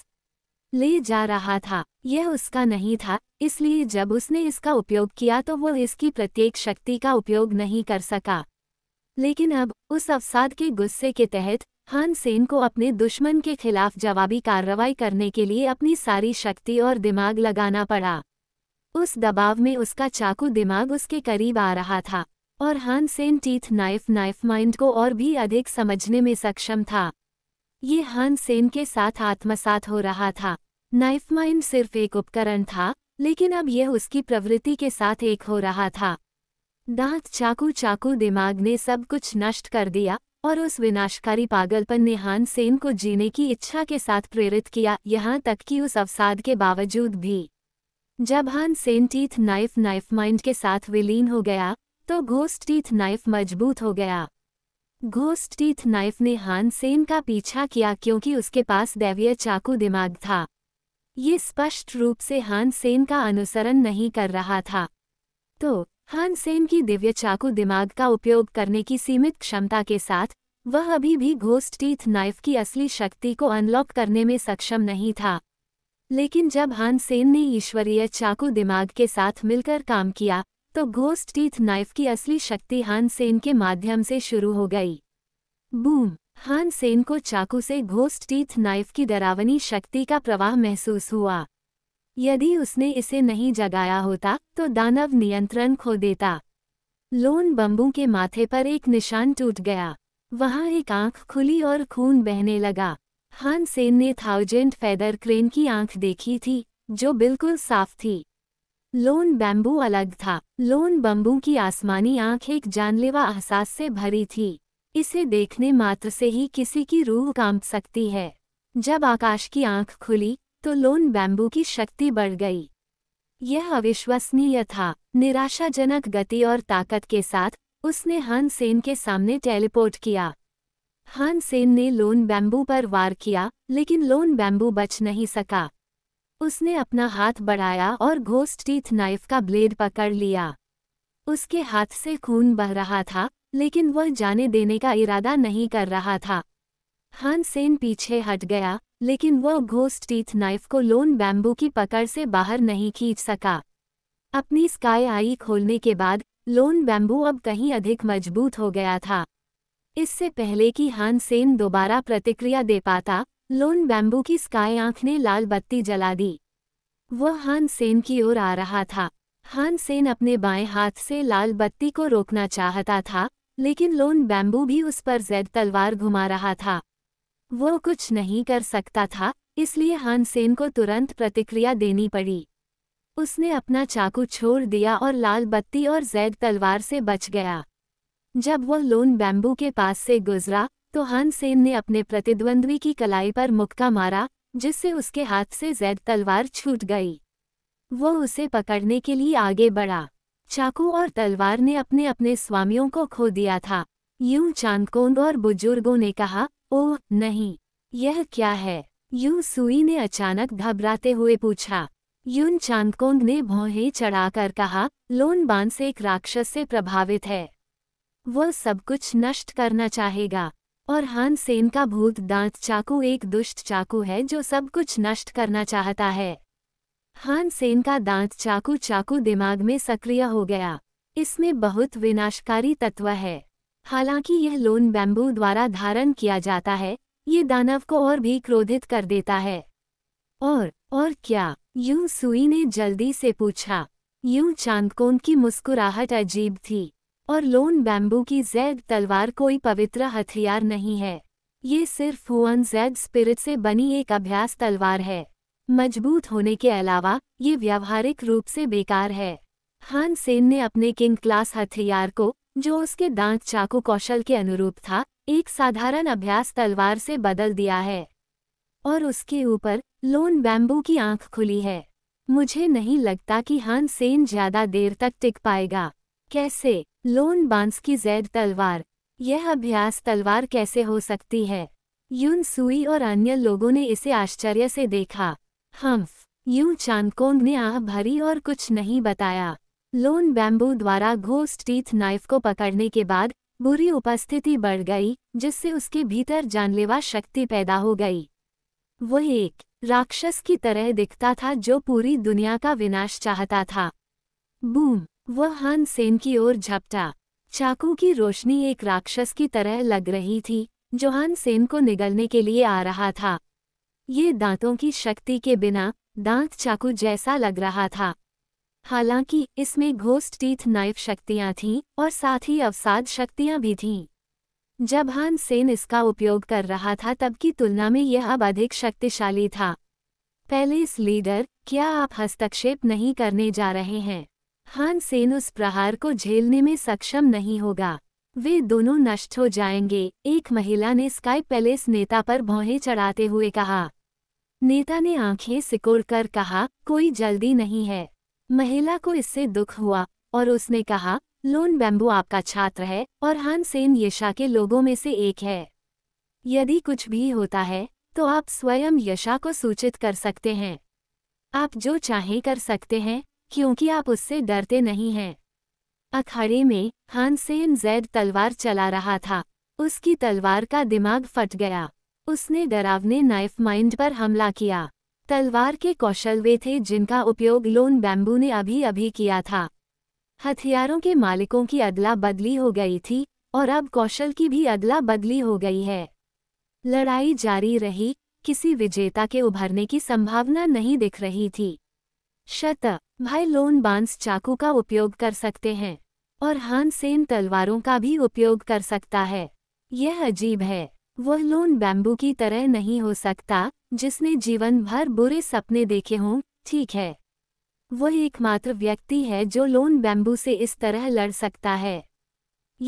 ले जा रहा था यह उसका नहीं था इसलिए जब उसने इसका उपयोग किया तो वो इसकी प्रत्येक शक्ति का उपयोग नहीं कर सका लेकिन अब उस अवसाद के गुस्से के तहत हान सेन को अपने दुश्मन के खिलाफ जवाबी कार्रवाई करने के लिए अपनी सारी शक्ति और दिमाग लगाना पड़ा उस दबाव में उसका चाकू दिमाग उसके करीब आ रहा था और Han Sen Teeth Knife Knife Mind को और भी अधिक समझने में सक्षम था ये हन सेन के साथ आत्मसात हो रहा था नाइफ माइन सिर्फ एक उपकरण था लेकिन अब यह उसकी प्रवृत्ति के साथ एक हो रहा था दांत चाकू चाकू दिमाग ने सब कुछ नष्ट कर दिया और उस विनाशकारी पागलपन ने हान सेन को जीने की इच्छा के साथ प्रेरित किया यहाँ तक कि उस अवसाद के बावजूद भी जब Han Sen Teeth Knife Knife Mind के साथ विलीन हो गया तो घोस्ट टीथ नाइफ मजबूत हो गया घोस्ट टीथ नाइफ ने हानसेन का पीछा किया क्योंकि उसके पास दैवीय चाकू दिमाग था ये स्पष्ट रूप से हानसेन का अनुसरण नहीं कर रहा था तो हानसेन की दिव्य चाकू दिमाग का उपयोग करने की सीमित क्षमता के साथ वह अभी भी घोस्ट टीथ नाइफ की असली शक्ति को अनलॉक करने में सक्षम नहीं था लेकिन जब हानसेन ने ईश्वरीय चाकू दिमाग के साथ मिलकर काम किया तो घोस्ट टीथ नाइफ की असली शक्ति हान सेन के माध्यम से शुरू हो गई बूम हान सेन को चाकू से घोस्ट टीथ नाइफ की डरावनी शक्ति का प्रवाह महसूस हुआ यदि उसने इसे नहीं जगाया होता तो दानव नियंत्रण खो देता लोन बम्बू के माथे पर एक निशान टूट गया वहां एक आंख खुली और खून बहने लगा हान सेन ने थाउजेंड फैदर क्रेन की आंख देखी थी जो बिल्कुल साफ थी लोन बैम्बू अलग था लोन बम्बू की आसमानी आंख एक जानलेवा अहसास से भरी थी इसे देखने मात्र से ही किसी की रूह कांप सकती है जब आकाश की आंख खुली तो लोन बैम्बू की शक्ति बढ़ गई यह अविश्वसनीय था निराशाजनक गति और ताकत के साथ उसने हन सेन के सामने टेलीपोर्ट किया हन सेन ने लोन बैम्बू पर वार किया लेकिन लोन बैम्बू बच नहीं सका उसने अपना हाथ बढ़ाया और घोस्ट टीथ नाइफ का ब्लेड पकड़ लिया उसके हाथ से खून बह रहा था लेकिन वह जाने देने का इरादा नहीं कर रहा था हान सेन पीछे हट गया लेकिन वह घोस्ट टीथ नाइफ को लोन बैम्बू की पकड़ से बाहर नहीं खींच सका अपनी स्काई आई खोलने के बाद लोन बैम्बू अब कहीं अधिक मजबूत हो गया था इससे पहले कि हान सेन दोबारा प्रतिक्रिया दे पाता लोन बैम्बू की स्काई आंख ने लाल बत्ती जला दी वह हान सेन की ओर आ रहा था हान सेन अपने बाएं हाथ से लाल बत्ती को रोकना चाहता था लेकिन लोन बैम्बू भी उस पर जैद तलवार घुमा रहा था वो कुछ नहीं कर सकता था इसलिए हान सेन को तुरंत प्रतिक्रिया देनी पड़ी उसने अपना चाकू छोड़ दिया और लाल बत्ती और जैद तलवार से बच गया जब वह लोन बैम्बू के पास से गुजरा तो हन सेन ने अपने प्रतिद्वंद्वी की कलाई पर मुक्का मारा जिससे उसके हाथ से जैद तलवार छूट गई वो उसे पकड़ने के लिए आगे बढ़ा चाकू और तलवार ने अपने अपने स्वामियों को खो दिया था यूं चांदकोंद और बुजुर्गों ने कहा ओह नहीं यह क्या है यूं सुई ने अचानक घबराते हुए पूछा यून चांदकोंग ने भौहे चढ़ाकर कहा लोन बांस एक राक्षस से प्रभावित है वह सब कुछ नष्ट करना चाहेगा और हान सेन का भूत दांत चाकू एक दुष्ट चाकू है जो सब कुछ नष्ट करना चाहता है हान सेन का दांत चाकू चाकू दिमाग में सक्रिय हो गया इसमें बहुत विनाशकारी तत्व है हालांकि यह लोन बैम्बू द्वारा धारण किया जाता है ये दानव को और भी क्रोधित कर देता है और और क्या यूं सुई ने जल्दी से पूछा यूं चांदकोन की मुस्कुराहट अजीब थी और लोन बैम्बू की जैड तलवार कोई पवित्र हथियार नहीं है ये सिर्फ हुन जैड स्पिरिट से बनी एक अभ्यास तलवार है मजबूत होने के अलावा ये व्यावहारिक रूप से बेकार है हान सेन ने अपने किंग क्लास हथियार को जो उसके दांत चाकू कौशल के अनुरूप था एक साधारण अभ्यास तलवार से बदल दिया है और उसके ऊपर लोन बैम्बू की आंख खुली है मुझे नहीं लगता कि हान सेन ज्यादा देर तक टिक पाएगा कैसे लोन बांस की जैद तलवार यह अभ्यास तलवार कैसे हो सकती है यून सुई और अन्य लोगों ने इसे आश्चर्य से देखा हम्फ यू चांदकोंग ने आह भरी और कुछ नहीं बताया लोन बैम्बू द्वारा घोस्ट टीथ नाइफ को पकड़ने के बाद बुरी उपस्थिति बढ़ गई जिससे उसके भीतर जानलेवा शक्ति पैदा हो गई वह एक राक्षस की तरह दिखता था जो पूरी दुनिया का विनाश चाहता था बूम वह हान सेन की ओर झपटा चाकू की रोशनी एक राक्षस की तरह लग रही थी जो हान सेन को निगलने के लिए आ रहा था ये दांतों की शक्ति के बिना दांत चाकू जैसा लग रहा था हालांकि इसमें घोस्ट टीथ नाइफ शक्तियां थीं और साथ ही अवसाद शक्तियां भी थीं जब हान सेन इसका उपयोग कर रहा था तब की तुलना में यह अब अधिक शक्तिशाली था पहले इस लीडर क्या आप हस्तक्षेप नहीं करने जा रहे हैं हानसेन उस प्रहार को झेलने में सक्षम नहीं होगा वे दोनों नष्ट हो जाएंगे एक महिला ने स्काई पैलेस नेता पर भौहें चढ़ाते हुए कहा नेता ने आंखें सिकोड़ कर कहा कोई जल्दी नहीं है महिला को इससे दुख हुआ और उसने कहा लोन बैम्बू आपका छात्र है और हानसेन यशा के लोगों में से एक है यदि कुछ भी होता है तो आप स्वयं यशा को सूचित कर सकते हैं आप जो चाहें कर सकते हैं क्योंकि आप उससे डरते नहीं हैं अखाड़े में हानसेन जैद तलवार चला रहा था उसकी तलवार का दिमाग फट गया उसने डरावने नाइफ माइंड पर हमला किया तलवार के कौशल वे थे जिनका उपयोग लोन बैम्बू ने अभी अभी किया था हथियारों के मालिकों की अदला बदली हो गई थी और अब कौशल की भी अदला बदली हो गई है लड़ाई जारी रही किसी विजेता के उभरने की संभावना नहीं दिख रही थी शत भाई लोन बांस चाकू का उपयोग कर सकते हैं और हानसेन तलवारों का भी उपयोग कर सकता है यह अजीब है वह लोन बैम्बू की तरह नहीं हो सकता जिसने जीवन भर बुरे सपने देखे हों ठीक है वह एकमात्र व्यक्ति है जो लोन बैम्बू से इस तरह लड़ सकता है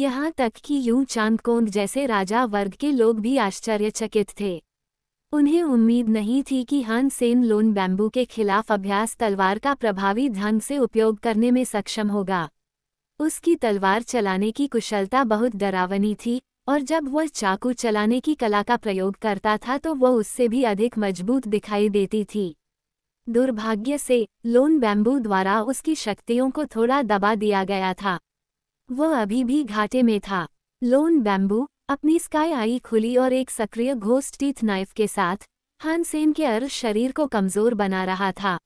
यहाँ तक कि यूं चांदकोंग जैसे राजा वर्ग के लोग भी आश्चर्यचकित थे उन्हें उम्मीद नहीं थी कि हन सेन लोन बैम्बू के खिलाफ अभ्यास तलवार का प्रभावी ढंग से उपयोग करने में सक्षम होगा उसकी तलवार चलाने की कुशलता बहुत डरावनी थी और जब वह चाकू चलाने की कला का प्रयोग करता था तो वह उससे भी अधिक मजबूत दिखाई देती थी दुर्भाग्य से लोन बैम्बू द्वारा उसकी शक्तियों को थोड़ा दबा दिया गया था वह अभी भी घाटे में था लोन बैम्बू अपनी स्काई आई खुली और एक सक्रिय घोस्ट टीथ नाइफ के साथ हानसेन के अर्ज शरीर को कमजोर बना रहा था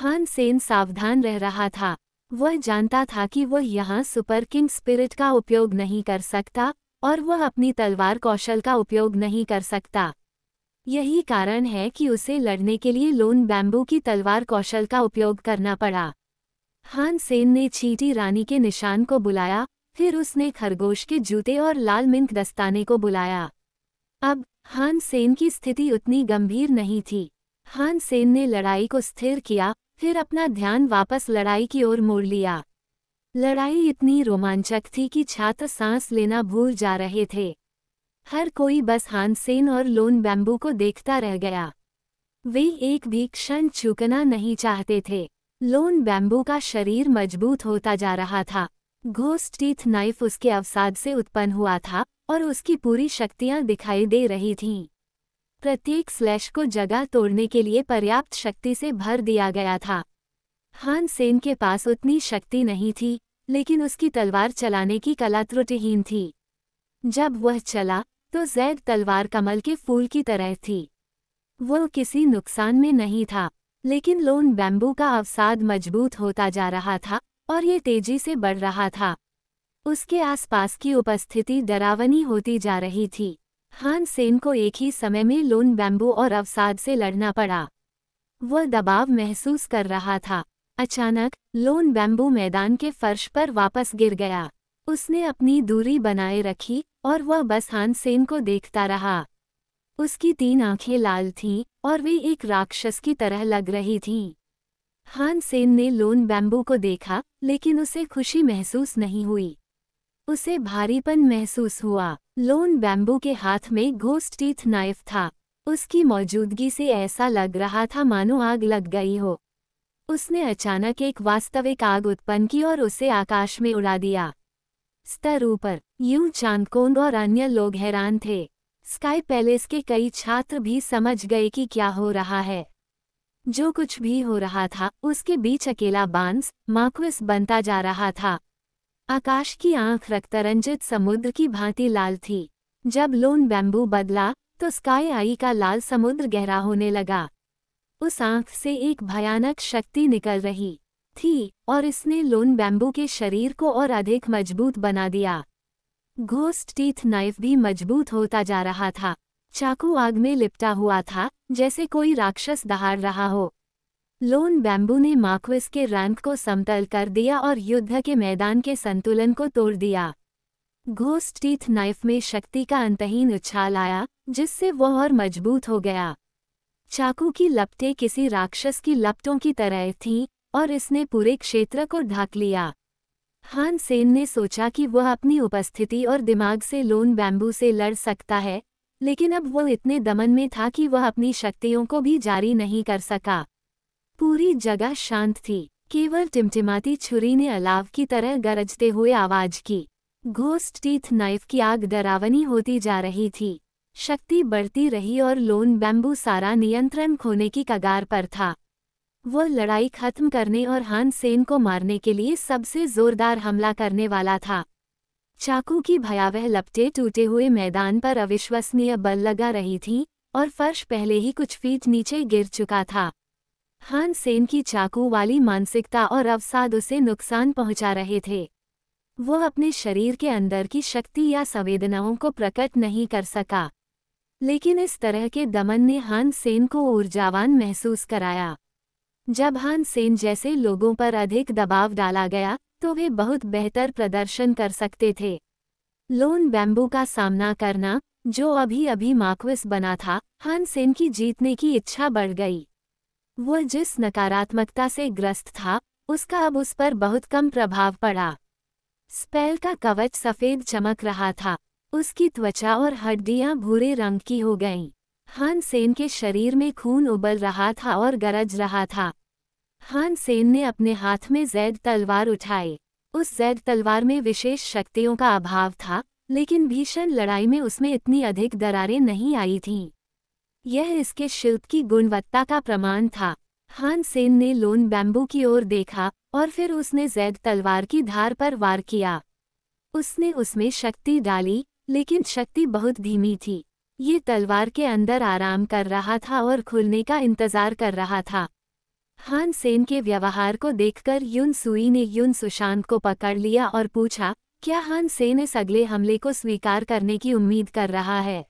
हानसेन सावधान रह रहा था वह जानता था कि वह यहाँ सुपर किंग स्पिरिट का उपयोग नहीं कर सकता और वह अपनी तलवार कौशल का उपयोग नहीं कर सकता यही कारण है कि उसे लड़ने के लिए लोन बैम्बू की तलवार कौशल का उपयोग करना पड़ा हान सेन ने चीटी रानी के निशान को बुलाया फिर उसने खरगोश के जूते और लाल मिंक दस्ताने को बुलाया अब हान सेन की स्थिति उतनी गंभीर नहीं थी हान सेन ने लड़ाई को स्थिर किया फिर अपना ध्यान वापस लड़ाई की ओर मोड़ लिया लड़ाई इतनी रोमांचक थी कि छात्र सांस लेना भूल जा रहे थे हर कोई बस हानसेन और लोन बैम्बू को देखता रह गया वे एक भी क्षण चूकना नहीं चाहते थे लोन बैम्बू का शरीर मजबूत होता जा रहा था घोस्ट टीथ नाइफ उसके अवसाद से उत्पन्न हुआ था और उसकी पूरी शक्तियां दिखाई दे रही थीं प्रत्येक स्लैश को जगह तोड़ने के लिए पर्याप्त शक्ति से भर दिया गया था हान सेन के पास उतनी शक्ति नहीं थी लेकिन उसकी तलवार चलाने की कला त्रुटिहीन थी जब वह चला तो जैद तलवार कमल के फूल की तरह थी वह किसी नुकसान में नहीं था लेकिन लोन बैम्बू का अवसाद मजबूत होता जा रहा था और ये तेजी से बढ़ रहा था उसके आसपास की उपस्थिति डरावनी होती जा रही थी हान सेन को एक ही समय में लोन बैम्बू और अवसाद से लड़ना पड़ा वह दबाव महसूस कर रहा था अचानक लोन बैम्बू मैदान के फर्श पर वापस गिर गया उसने अपनी दूरी बनाए रखी और वह बस हान सेन को देखता रहा उसकी तीन आंखें लाल थीं और वे एक राक्षस की तरह लग रही थीं हान सेन ने लोन बैम्बू को देखा लेकिन उसे खुशी महसूस नहीं हुई उसे भारीपन महसूस हुआ लोन बैम्बू के हाथ में घोस्ट टीथ नाइफ था उसकी मौजूदगी से ऐसा लग रहा था मानो आग लग गई हो उसने अचानक एक वास्तविक आग उत्पन्न की और उसे आकाश में उड़ा दिया स्तर ऊपर यूं चांदकोंग और अन्य लोग हैरान थे स्काई पैलेस के कई छात्र भी समझ गए कि क्या हो रहा है जो कुछ भी हो रहा था उसके बीच अकेला बांस माकुस बनता जा रहा था आकाश की आंख रक्तरंजित समुद्र की भांति लाल थी जब लोन बैम्बू बदला तो स्काई आई का लाल समुद्र गहरा होने लगा उस आंख से एक भयानक शक्ति निकल रही थी और इसने लोन बैम्बू के शरीर को और अधिक मजबूत बना दिया घोस्ट टीथ नाइफ भी मजबूत होता जा रहा था चाकू आग में लिपटा हुआ था जैसे कोई राक्षस दहाड़ रहा हो लोन बैम्बू ने माक्विस के रैंक को समतल कर दिया और युद्ध के मैदान के संतुलन को तोड़ दिया घोस्ट टीथ नाइफ में शक्ति का अंतहीन उछाल आया जिससे वह और मजबूत हो गया चाकू की लपटें किसी राक्षस की लपटों की तरह थीं और इसने पूरे क्षेत्र को ढाक लिया हान सेन ने सोचा कि वह अपनी उपस्थिति और दिमाग से लोन बैम्बू से लड़ सकता है लेकिन अब वो इतने दमन में था कि वह अपनी शक्तियों को भी जारी नहीं कर सका पूरी जगह शांत थी केवल टिमटिमाती छुरी ने अलाव की तरह गरजते हुए आवाज की घोस्ट टीथ नाइफ की आग डरावनी होती जा रही थी शक्ति बढ़ती रही और लोन बैम्बू सारा नियंत्रण खोने की कगार पर था वह लड़ाई खत्म करने और हान सेन को मारने के लिए सबसे जोरदार हमला करने वाला था चाकू की भयावह लपटे टूटे हुए मैदान पर अविश्वसनीय बल लगा रही थी और फर्श पहले ही कुछ फीट नीचे गिर चुका था हान सेन की चाकू वाली मानसिकता और अवसाद उसे नुकसान पहुंचा रहे थे वह अपने शरीर के अंदर की शक्ति या संवेदनाओं को प्रकट नहीं कर सका लेकिन इस तरह के दमन ने हान सेन को ऊर्जावान महसूस कराया जब हान सेन जैसे लोगों पर अधिक दबाव डाला गया तो वे बहुत बेहतर प्रदर्शन कर सकते थे लोन बैम्बू का सामना करना जो अभी अभी माकविस बना था हनसेन की जीतने की इच्छा बढ़ गई वह जिस नकारात्मकता से ग्रस्त था उसका अब उस पर बहुत कम प्रभाव पड़ा स्पेल का कवच सफ़ेद चमक रहा था उसकी त्वचा और हड्डियां भूरे रंग की हो गईं। हनसेन के शरीर में खून उबल रहा था और गरज रहा था हान सेन ने अपने हाथ में जैद तलवार उठाई उस जैद तलवार में विशेष शक्तियों का अभाव था लेकिन भीषण लड़ाई में उसमें इतनी अधिक दरारें नहीं आई थीं यह इसके शिल्प की गुणवत्ता का प्रमाण था हान सेन ने लोन बैम्बू की ओर देखा और फिर उसने जैद तलवार की धार पर वार किया उसने उसमें शक्ति डाली लेकिन शक्ति बहुत धीमी थी ये तलवार के अंदर आराम कर रहा था और खुलने का इंतजार कर रहा था हान सेन के व्यवहार को देखकर युन सुई ने युन सुशांत को पकड़ लिया और पूछा क्या हान सेन इस अगले हमले को स्वीकार करने की उम्मीद कर रहा है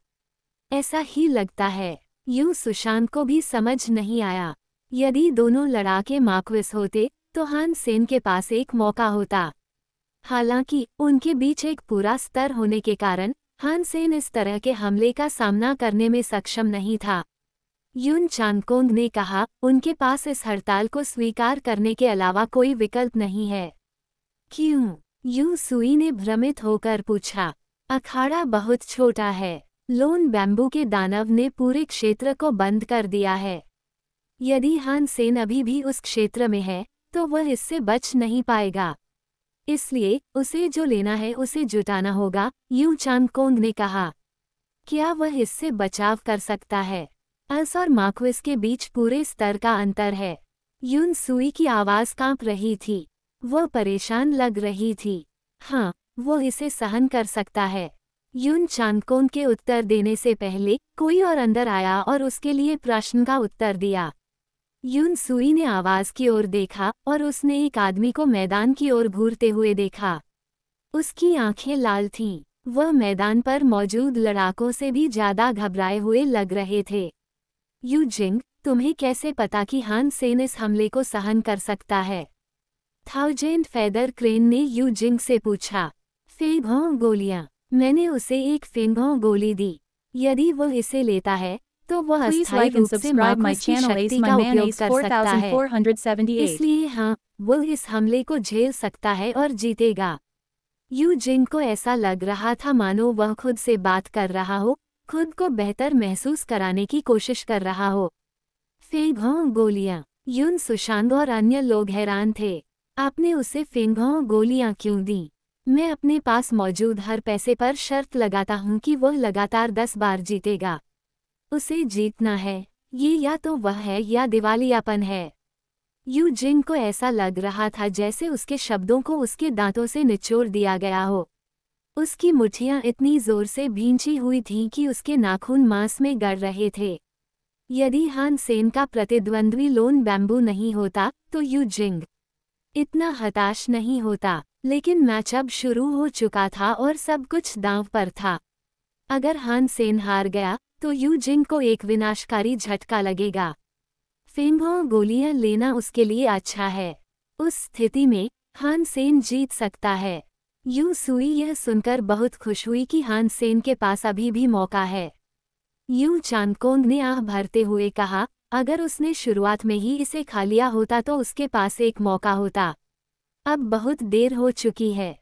ऐसा ही लगता है यूं सुशांत को भी समझ नहीं आया यदि दोनों लड़ाके माकविस होते तो हान सेन के पास एक मौका होता हालांकि उनके बीच एक पूरा स्तर होने के कारण हान सेन इस तरह के हमले का सामना करने में सक्षम नहीं था यून चांदकोंग ने कहा उनके पास इस हड़ताल को स्वीकार करने के अलावा कोई विकल्प नहीं है क्यों यू सुई ने भ्रमित होकर पूछा अखाड़ा बहुत छोटा है लोन बैम्बू के दानव ने पूरे क्षेत्र को बंद कर दिया है यदि हान सेन अभी भी उस क्षेत्र में है तो वह इससे बच नहीं पाएगा इसलिए उसे जो लेना है उसे जुटाना होगा यू चांदकोंग ने कहा क्या वह इससे बचाव कर सकता है अस और मार्क्विस के बीच पूरे स्तर का अंतर है यून सुई की आवाज़ कांप रही थी वह परेशान लग रही थी हाँ वो इसे सहन कर सकता है यून चांदकोन के उत्तर देने से पहले कोई और अंदर आया और उसके लिए प्रश्न का उत्तर दिया यून सुई ने आवाज की ओर देखा और उसने एक आदमी को मैदान की ओर घूरते हुए देखा उसकी आंखें लाल थीं वह मैदान पर मौजूद लड़ाकों से भी ज्यादा घबराए हुए लग रहे थे यू जिंग तुम्हें कैसे पता कि हान सेन इस हमले को सहन कर सकता है थाउजेंड फैदर क्रेन ने यू जिंग से पूछा फेंगों गोलियां मैंने उसे एक फेंगों गोली दी यदि वो इसे लेता है तो वह अस्थायी रूप से मार्कस की शक्ति का उपयोग कर सकता है इसलिए हाँ वो इस हमले को झेल सकता है और जीतेगा यू जिंग को ऐसा लग रहा था मानो वह खुद से बात कर रहा हो खुद को बेहतर महसूस कराने की कोशिश कर रहा हो फेंघों गोलियां यून सुशांत और अन्य लोग हैरान थे आपने उसे फेंगो गोलियां क्यों दी मैं अपने पास मौजूद हर पैसे पर शर्त लगाता हूं कि वह लगातार दस बार जीतेगा उसे जीतना है ये या तो वह है या दिवालियापन है यू जिन को ऐसा लग रहा था जैसे उसके शब्दों को उसके दांतों से निचोड़ दिया गया हो उसकी मुठियाँ इतनी जोर से भींची हुई थीं कि उसके नाखून मांस में गड़ रहे थे यदि हान सेन का प्रतिद्वंद्वी लोन बैम्बू नहीं होता तो यू जिंग इतना हताश नहीं होता लेकिन मैच अब शुरू हो चुका था और सब कुछ दांव पर था अगर हान सेन हार गया तो यू जिंग को एक विनाशकारी झटका लगेगा फेंगो गोलियां लेना उसके लिए अच्छा है उस स्थिति में हान सेन जीत सकता है यूं सुई यह सुनकर बहुत खुश हुई कि हानसेन के पास अभी भी मौका है यू चांदकोंग ने आह भरते हुए कहा अगर उसने शुरुआत में ही इसे खा लिया होता तो उसके पास एक मौका होता अब बहुत देर हो चुकी है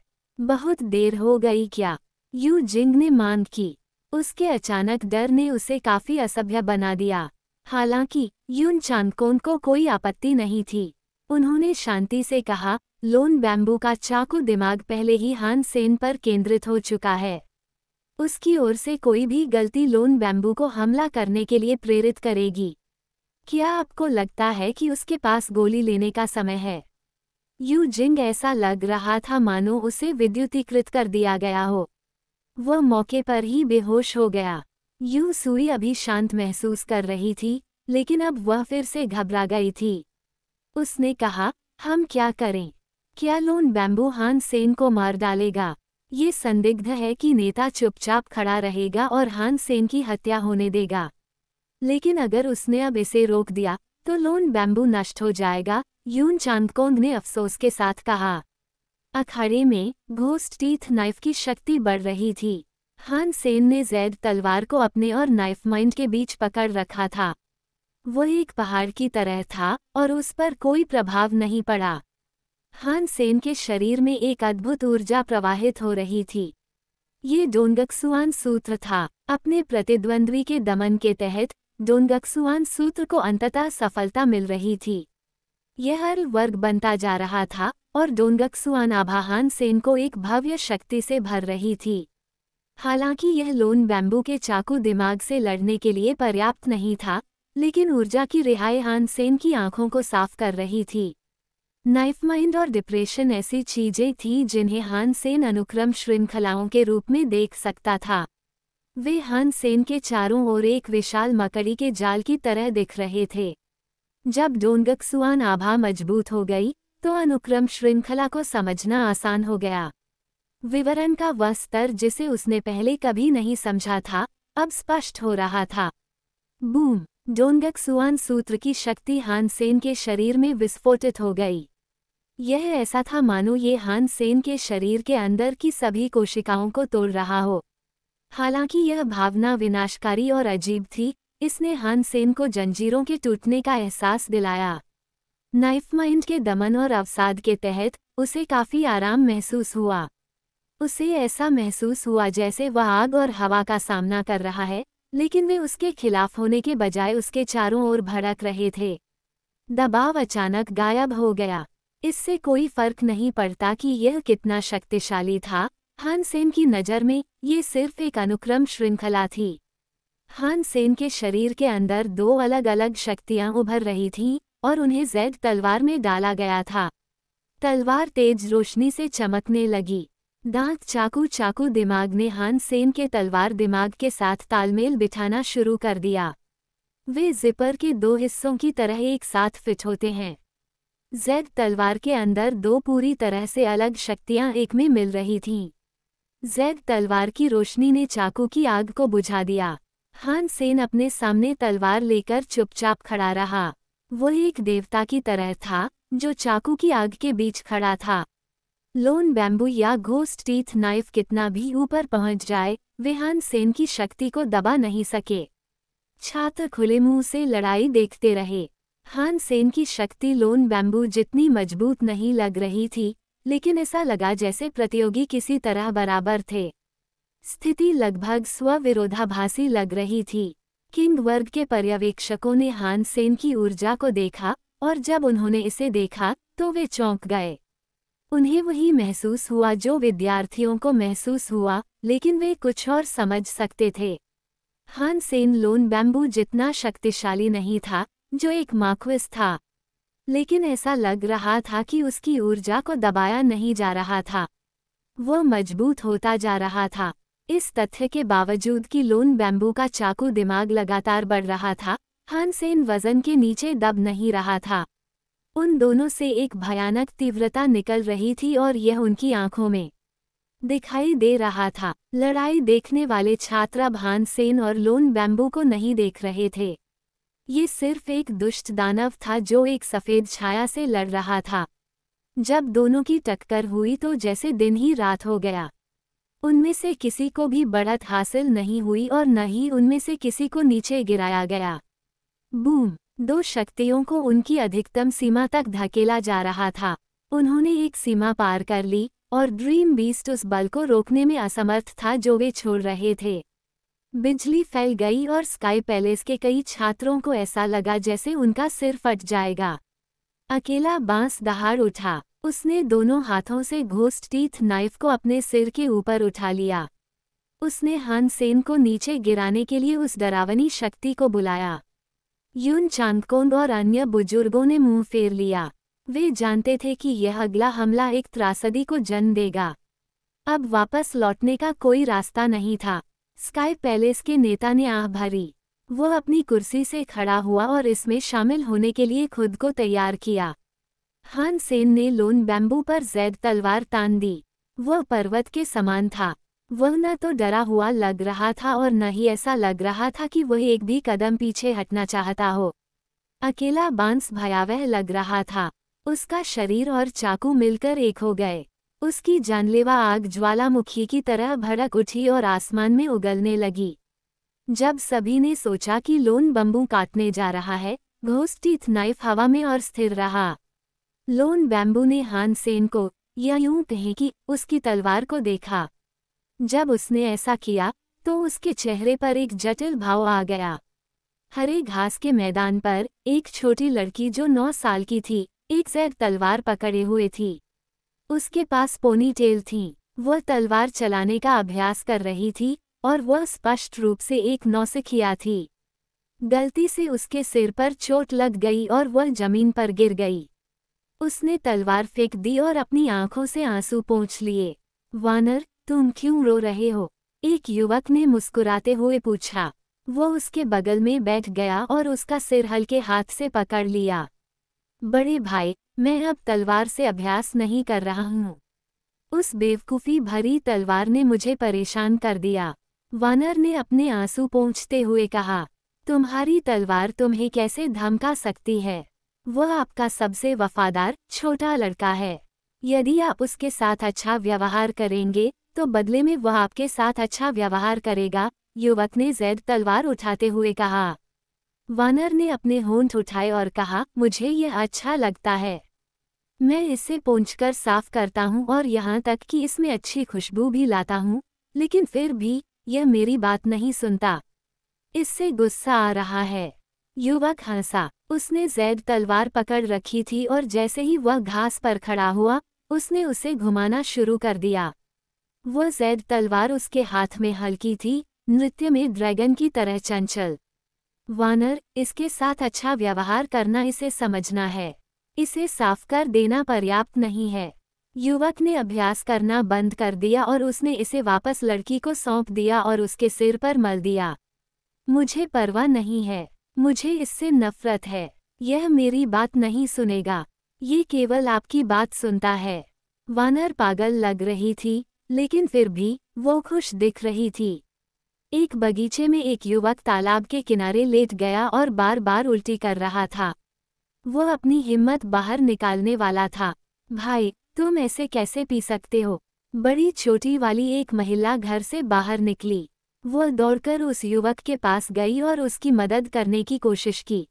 बहुत देर हो गई क्या यू जिंग ने मांग की उसके अचानक डर ने उसे काफी असभ्य बना दिया हालांकि यून चांदकोन को कोई आपत्ति नहीं थी उन्होंने शांति से कहा लोन बैम्बू का चाकू दिमाग पहले ही हान सेन पर केंद्रित हो चुका है उसकी ओर से कोई भी गलती लोन बैम्बू को हमला करने के लिए प्रेरित करेगी क्या आपको लगता है कि उसके पास गोली लेने का समय है यू जिंग ऐसा लग रहा था मानो उसे विद्युतीकृत कर दिया गया हो वह मौके पर ही बेहोश हो गया यू सुई अभी शांत महसूस कर रही थी लेकिन अब वह फिर से घबरा गई थी उसने कहा हम क्या करें क्या लोन बैम्बू हान सेन को मार डालेगा ये संदिग्ध है कि नेता चुपचाप खड़ा रहेगा और हान सेन की हत्या होने देगा लेकिन अगर उसने अब इसे रोक दिया तो लोन बैम्बू नष्ट हो जाएगा यून चांदकोंग ने अफसोस के साथ कहा अखाड़े में घोस्ट टीथ नाइफ की शक्ति बढ़ रही थी हान सेन ने जैद तलवार को अपने और नाइफ माइंड के बीच पकड़ रखा था वह एक पहाड़ की तरह था और उस पर कोई प्रभाव नहीं पड़ा हान सेन के शरीर में एक अद्भुत ऊर्जा प्रवाहित हो रही थी ये डोंगक्सुआन सूत्र था अपने प्रतिद्वंद्वी के दमन के तहत डोंगक्सुआन सूत्र को अंततः सफलता मिल रही थी यह हर वर्ग बनता जा रहा था और डोंगक्सुआन आभाहान सेन को एक भव्य शक्ति से भर रही थी हालांकि यह लोन बैम्बू के चाकू दिमाग से लड़ने के लिए पर्याप्त नहीं था लेकिन ऊर्जा की रिहाई हान सेन की आंखों को साफ कर रही थी नाइफ माइंड और डिप्रेशन ऐसी चीजें थीं जिन्हें हानसेन अनुक्रम श्रृंखलाओं के रूप में देख सकता था वे हानसेन के चारों ओर एक विशाल मकड़ी के जाल की तरह दिख रहे थे जब डोंगकसुआन आभा मजबूत हो गई तो अनुक्रम श्रृंखला को समझना आसान हो गया विवरण का वह स्तर जिसे उसने पहले कभी नहीं समझा था अब स्पष्ट हो रहा था बूम डोंगकसुआन सूत्र की शक्ति हानसेन के शरीर में विस्फोटित हो गई यह ऐसा था मानो ये हान सेन के शरीर के अंदर की सभी कोशिकाओं को तोड़ रहा हो हालांकि यह भावना विनाशकारी और अजीब थी इसने हान सेन को जंजीरों के टूटने का एहसास दिलाया नाइफ माइंड के दमन और अवसाद के तहत उसे काफ़ी आराम महसूस हुआ उसे ऐसा महसूस हुआ जैसे वह आग और हवा का सामना कर रहा है लेकिन वे उसके खिलाफ होने के बजाय उसके चारों ओर भड़क रहे थे दबाव अचानक गायब हो गया इससे कोई फर्क नहीं पड़ता कि यह कितना शक्तिशाली था हान सेन की नज़र में ये सिर्फ एक अनुक्रम श्रृंखला थी हान सेन के शरीर के अंदर दो अलग अलग शक्तियां उभर रही थीं और उन्हें जैद तलवार में डाला गया था तलवार तेज रोशनी से चमकने लगी दांत चाकू चाकू दिमाग ने हान सेन के तलवार दिमाग के साथ तालमेल बिठाना शुरू कर दिया वे जिपर के दो हिस्सों की तरह एक साथ फिट होते हैं जेड तलवार के अंदर दो पूरी तरह से अलग शक्तियां एक में मिल रही थीं जेड तलवार की रोशनी ने चाकू की आग को बुझा दिया हान सेन अपने सामने तलवार लेकर चुपचाप खड़ा रहा वह एक देवता की तरह था जो चाकू की आग के बीच खड़ा था लोन बैम्बू या घोस्ट टीथ नाइफ कितना भी ऊपर पहुंच जाए वे हान सेन की शक्ति को दबा नहीं सके छात्र खुले मुंह से लड़ाई देखते रहे हानसेन की शक्ति लोन बैम्बू जितनी मजबूत नहीं लग रही थी लेकिन ऐसा लगा जैसे प्रतियोगी किसी तरह बराबर थे स्थिति लगभग स्वविरोधाभासी लग रही थी किंग वर्ग के पर्यवेक्षकों ने हानसेन की ऊर्जा को देखा और जब उन्होंने इसे देखा तो वे चौंक गए उन्हें वही महसूस हुआ जो विद्यार्थियों को महसूस हुआ लेकिन वे कुछ और समझ सकते थे हानसेन लोन बैम्बू जितना शक्तिशाली नहीं था जो एक माक्विस था लेकिन ऐसा लग रहा था कि उसकी ऊर्जा को दबाया नहीं जा रहा था वो मजबूत होता जा रहा था इस तथ्य के बावजूद कि लोन बैम्बू का चाकू दिमाग लगातार बढ़ रहा था हानसेन वजन के नीचे दब नहीं रहा था उन दोनों से एक भयानक तीव्रता निकल रही थी और यह उनकी आंखों में दिखाई दे रहा था लड़ाई देखने वाले छात्रा भानसेन और लोन बैम्बू को नहीं देख रहे थे ये सिर्फ एक दुष्ट दानव था जो एक सफ़ेद छाया से लड़ रहा था जब दोनों की टक्कर हुई तो जैसे दिन ही रात हो गया उनमें से किसी को भी बढ़त हासिल नहीं हुई और न ही उनमें से किसी को नीचे गिराया गया बूम दो शक्तियों को उनकी अधिकतम सीमा तक धकेला जा रहा था उन्होंने एक सीमा पार कर ली और ड्रीम बीस्ट उस बल को रोकने में असमर्थ था जो वे छोड़ रहे थे बिजली फैल गई और स्काई पैलेस के कई छात्रों को ऐसा लगा जैसे उनका सिर फट जाएगा अकेला बांस दहाड़ उठा उसने दोनों हाथों से घोस्ट टीथ नाइफ को अपने सिर के ऊपर उठा लिया उसने हानसेन को नीचे गिराने के लिए उस डरावनी शक्ति को बुलाया यून चांदकोंद और अन्य बुजुर्गों ने मुंह फेर लिया वे जानते थे कि यह अगला हमला एक त्रासदी को जन्म देगा अब वापस लौटने का कोई रास्ता नहीं था स्काई पैलेस के नेता ने आह भरी वह अपनी कुर्सी से खड़ा हुआ और इसमें शामिल होने के लिए खुद को तैयार किया हान सेन ने लोन बैम्बू पर जैद तलवार तान दी वह पर्वत के समान था वह न तो डरा हुआ लग रहा था और न ही ऐसा लग रहा था कि वह एक भी कदम पीछे हटना चाहता हो अकेला बांस भयावह लग रहा था उसका शरीर और चाकू मिलकर एक हो गए उसकी जानलेवा आग ज्वालामुखी की तरह भड़क उठी और आसमान में उगलने लगी जब सभी ने सोचा कि लोन बम्बू काटने जा रहा है घोस्ट नाइफ हवा में और स्थिर रहा लोन बैम्बू ने हानसेन को या यूं कहें कि उसकी तलवार को देखा जब उसने ऐसा किया तो उसके चेहरे पर एक जटिल भाव आ गया हरे घास के मैदान पर एक छोटी लड़की जो नौ साल की थी एक जैद तलवार पकड़े हुए थी उसके पास पोनी टेल थी वह तलवार चलाने का अभ्यास कर रही थी और वह स्पष्ट रूप से एक नौसिखिया थी गलती से उसके सिर पर चोट लग गई और वह जमीन पर गिर गई उसने तलवार फेंक दी और अपनी आंखों से आंसू पोंछ लिए वानर तुम क्यों रो रहे हो एक युवक ने मुस्कुराते हुए पूछा वो उसके बगल में बैठ गया और उसका सिर हल्के हाथ से पकड़ लिया बड़े भाई मैं अब तलवार से अभ्यास नहीं कर रहा हूँ उस बेवकूफ़ी भरी तलवार ने मुझे परेशान कर दिया वानर ने अपने आंसू पहुँचते हुए कहा तुम्हारी तलवार तुम्हें कैसे धमका सकती है वह आपका सबसे वफादार छोटा लड़का है यदि आप उसके साथ अच्छा व्यवहार करेंगे तो बदले में वह आपके साथ अच्छा व्यवहार करेगा युवक ने जैद तलवार उठाते हुए कहा वानर ने अपने होंठ उठाए और कहा मुझे यह अच्छा लगता है मैं इसे पोंछकर साफ करता हूँ और यहाँ तक कि इसमें अच्छी खुशबू भी लाता हूँ लेकिन फिर भी यह मेरी बात नहीं सुनता इससे गुस्सा आ रहा है युवक हंसा उसने जैद तलवार पकड़ रखी थी और जैसे ही वह घास पर खड़ा हुआ उसने उसे घुमाना शुरू कर दिया वह जैद तलवार उसके हाथ में हल्की थी नृत्य में ड्रैगन की तरह चंचल वानर इसके साथ अच्छा व्यवहार करना इसे समझना है इसे साफ कर देना पर्याप्त नहीं है युवक ने अभ्यास करना बंद कर दिया और उसने इसे वापस लड़की को सौंप दिया और उसके सिर पर मल दिया मुझे परवाह नहीं है मुझे इससे नफरत है यह मेरी बात नहीं सुनेगा ये केवल आपकी बात सुनता है वानर पागल लग रही थी लेकिन फिर भी वो खुश दिख रही थी एक बगीचे में एक युवक तालाब के किनारे लेट गया और बार बार उल्टी कर रहा था वह अपनी हिम्मत बाहर निकालने वाला था भाई तुम ऐसे कैसे पी सकते हो बड़ी छोटी वाली एक महिला घर से बाहर निकली वह दौड़कर उस युवक के पास गई और उसकी मदद करने की कोशिश की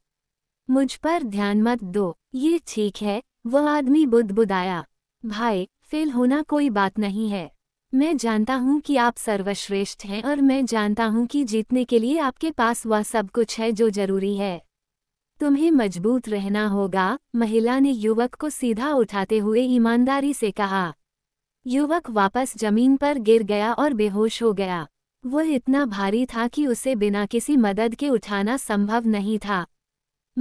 मुझ पर ध्यान मत दो ये ठीक है वह आदमी बुदबुदाया भाई फेल होना कोई बात नहीं है मैं जानता हूँ कि आप सर्वश्रेष्ठ हैं और मैं जानता हूँ कि जीतने के लिए आपके पास वह सब कुछ है जो जरूरी है तुम्हें मजबूत रहना होगा महिला ने युवक को सीधा उठाते हुए ईमानदारी से कहा युवक वापस जमीन पर गिर गया और बेहोश हो गया वह इतना भारी था कि उसे बिना किसी मदद के उठाना संभव नहीं था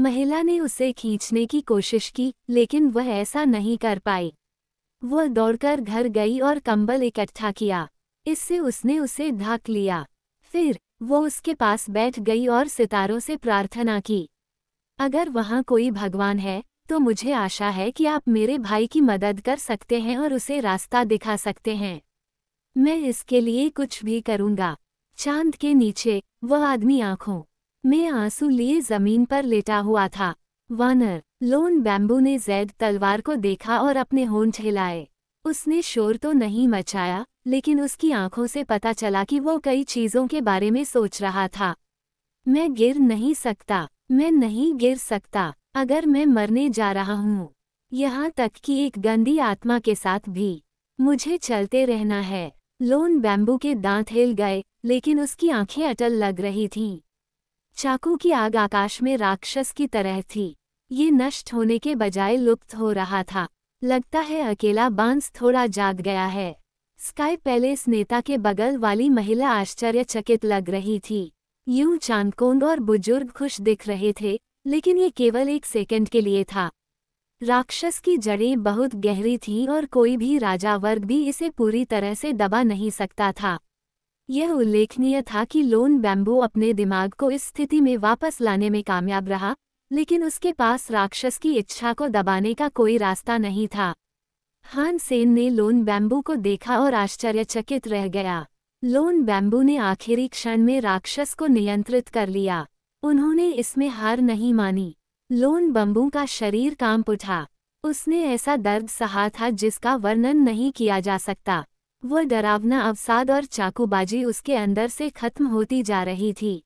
महिला ने उसे खींचने की कोशिश की लेकिन वह ऐसा नहीं कर पाई वह दौड़कर घर गई और कंबल इकट्ठा किया इससे उसने उसे ढाक लिया फिर वो उसके पास बैठ गई और सितारों से प्रार्थना की अगर वहाँ कोई भगवान है तो मुझे आशा है कि आप मेरे भाई की मदद कर सकते हैं और उसे रास्ता दिखा सकते हैं मैं इसके लिए कुछ भी करूँगा चांद के नीचे वह आदमी आंखों में आंसू लिए जमीन पर लेटा हुआ था वानर लोन बैम्बू ने जैद तलवार को देखा और अपने होंठ हिलाए उसने शोर तो नहीं मचाया लेकिन उसकी आंखों से पता चला कि वो कई चीज़ों के बारे में सोच रहा था मैं गिर नहीं सकता मैं नहीं गिर सकता अगर मैं मरने जा रहा हूँ यहाँ तक कि एक गंदी आत्मा के साथ भी मुझे चलते रहना है लोन बैम्बू के दांत हिल गए लेकिन उसकी आंखें अटल लग रही थीं चाकू की आग आकाश में राक्षस की तरह थी ये नष्ट होने के बजाय लुप्त हो रहा था लगता है अकेला बांस थोड़ा जाग गया है स्काई पैलेस नेता के बगल वाली महिला आश्चर्यचकित लग रही थी यूं चांदकोंड और बुजुर्ग खुश दिख रहे थे लेकिन ये केवल एक सेकंड के लिए था राक्षस की जड़ें बहुत गहरी थीं और कोई भी राजा वर्ग भी इसे पूरी तरह से दबा नहीं सकता था यह उल्लेखनीय था कि लोन बैम्बू अपने दिमाग को इस स्थिति में वापस लाने में कामयाब रहा लेकिन उसके पास राक्षस की इच्छा को दबाने का कोई रास्ता नहीं था हान सेन ने लोन बैम्बू को देखा और आश्चर्यचकित रह गया लोन बैम्बू ने आखिरी क्षण में राक्षस को नियंत्रित कर लिया उन्होंने इसमें हार नहीं मानी लोन बम्बू का शरीर कांप उठा उसने ऐसा दर्द सहा था जिसका वर्णन नहीं किया जा सकता वह डरावना अवसाद और चाकूबाजी उसके अंदर से खत्म होती जा रही थी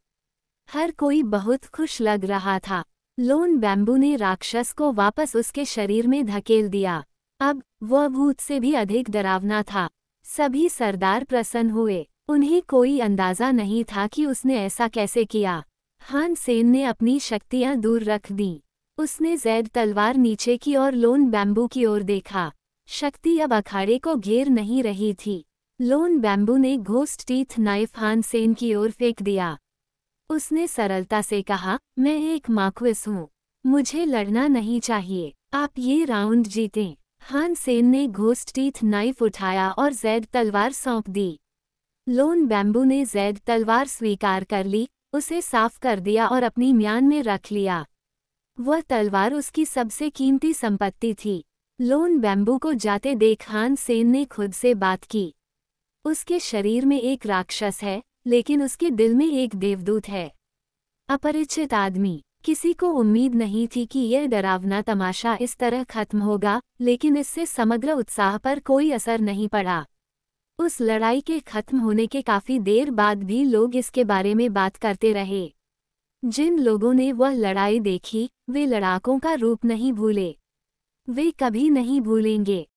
हर कोई बहुत खुश लग रहा था लोन बैम्बू ने राक्षस को वापस उसके शरीर में धकेल दिया अब वह भूत से भी अधिक डरावना था सभी सरदार प्रसन्न हुए उन्हें कोई अंदाजा नहीं था कि उसने ऐसा कैसे किया हान सेन ने अपनी शक्तियां दूर रख दी उसने जैद तलवार नीचे की ओर लोन बैम्बू की ओर देखा शक्ति अब अखाड़े को घेर नहीं रही थी लोन बैम्बू ने ghost teeth knife Han Sen की ओर फेंक दिया उसने सरलता से कहा मैं एक माक्विस हूँ मुझे लड़ना नहीं चाहिए आप ये राउंड जीतें हान सेन ने घोस्ट टीथ नाइफ उठाया और जैद तलवार सौंप दी लोन बैम्बू ने जैद तलवार स्वीकार कर ली उसे साफ कर दिया और अपनी म्यान में रख लिया वह तलवार उसकी सबसे कीमती संपत्ति थी लोन बैम्बू को जाते देख हान सेन ने खुद से बात की उसके शरीर में एक राक्षस है लेकिन उसके दिल में एक देवदूत है अपरिचित आदमी किसी को उम्मीद नहीं थी कि यह डरावना तमाशा इस तरह खत्म होगा लेकिन इससे समग्र उत्साह पर कोई असर नहीं पड़ा उस लड़ाई के खत्म होने के काफी देर बाद भी लोग इसके बारे में बात करते रहे जिन लोगों ने वह लड़ाई देखी वे लड़ाकों का रूप नहीं भूले वे कभी नहीं भूलेंगे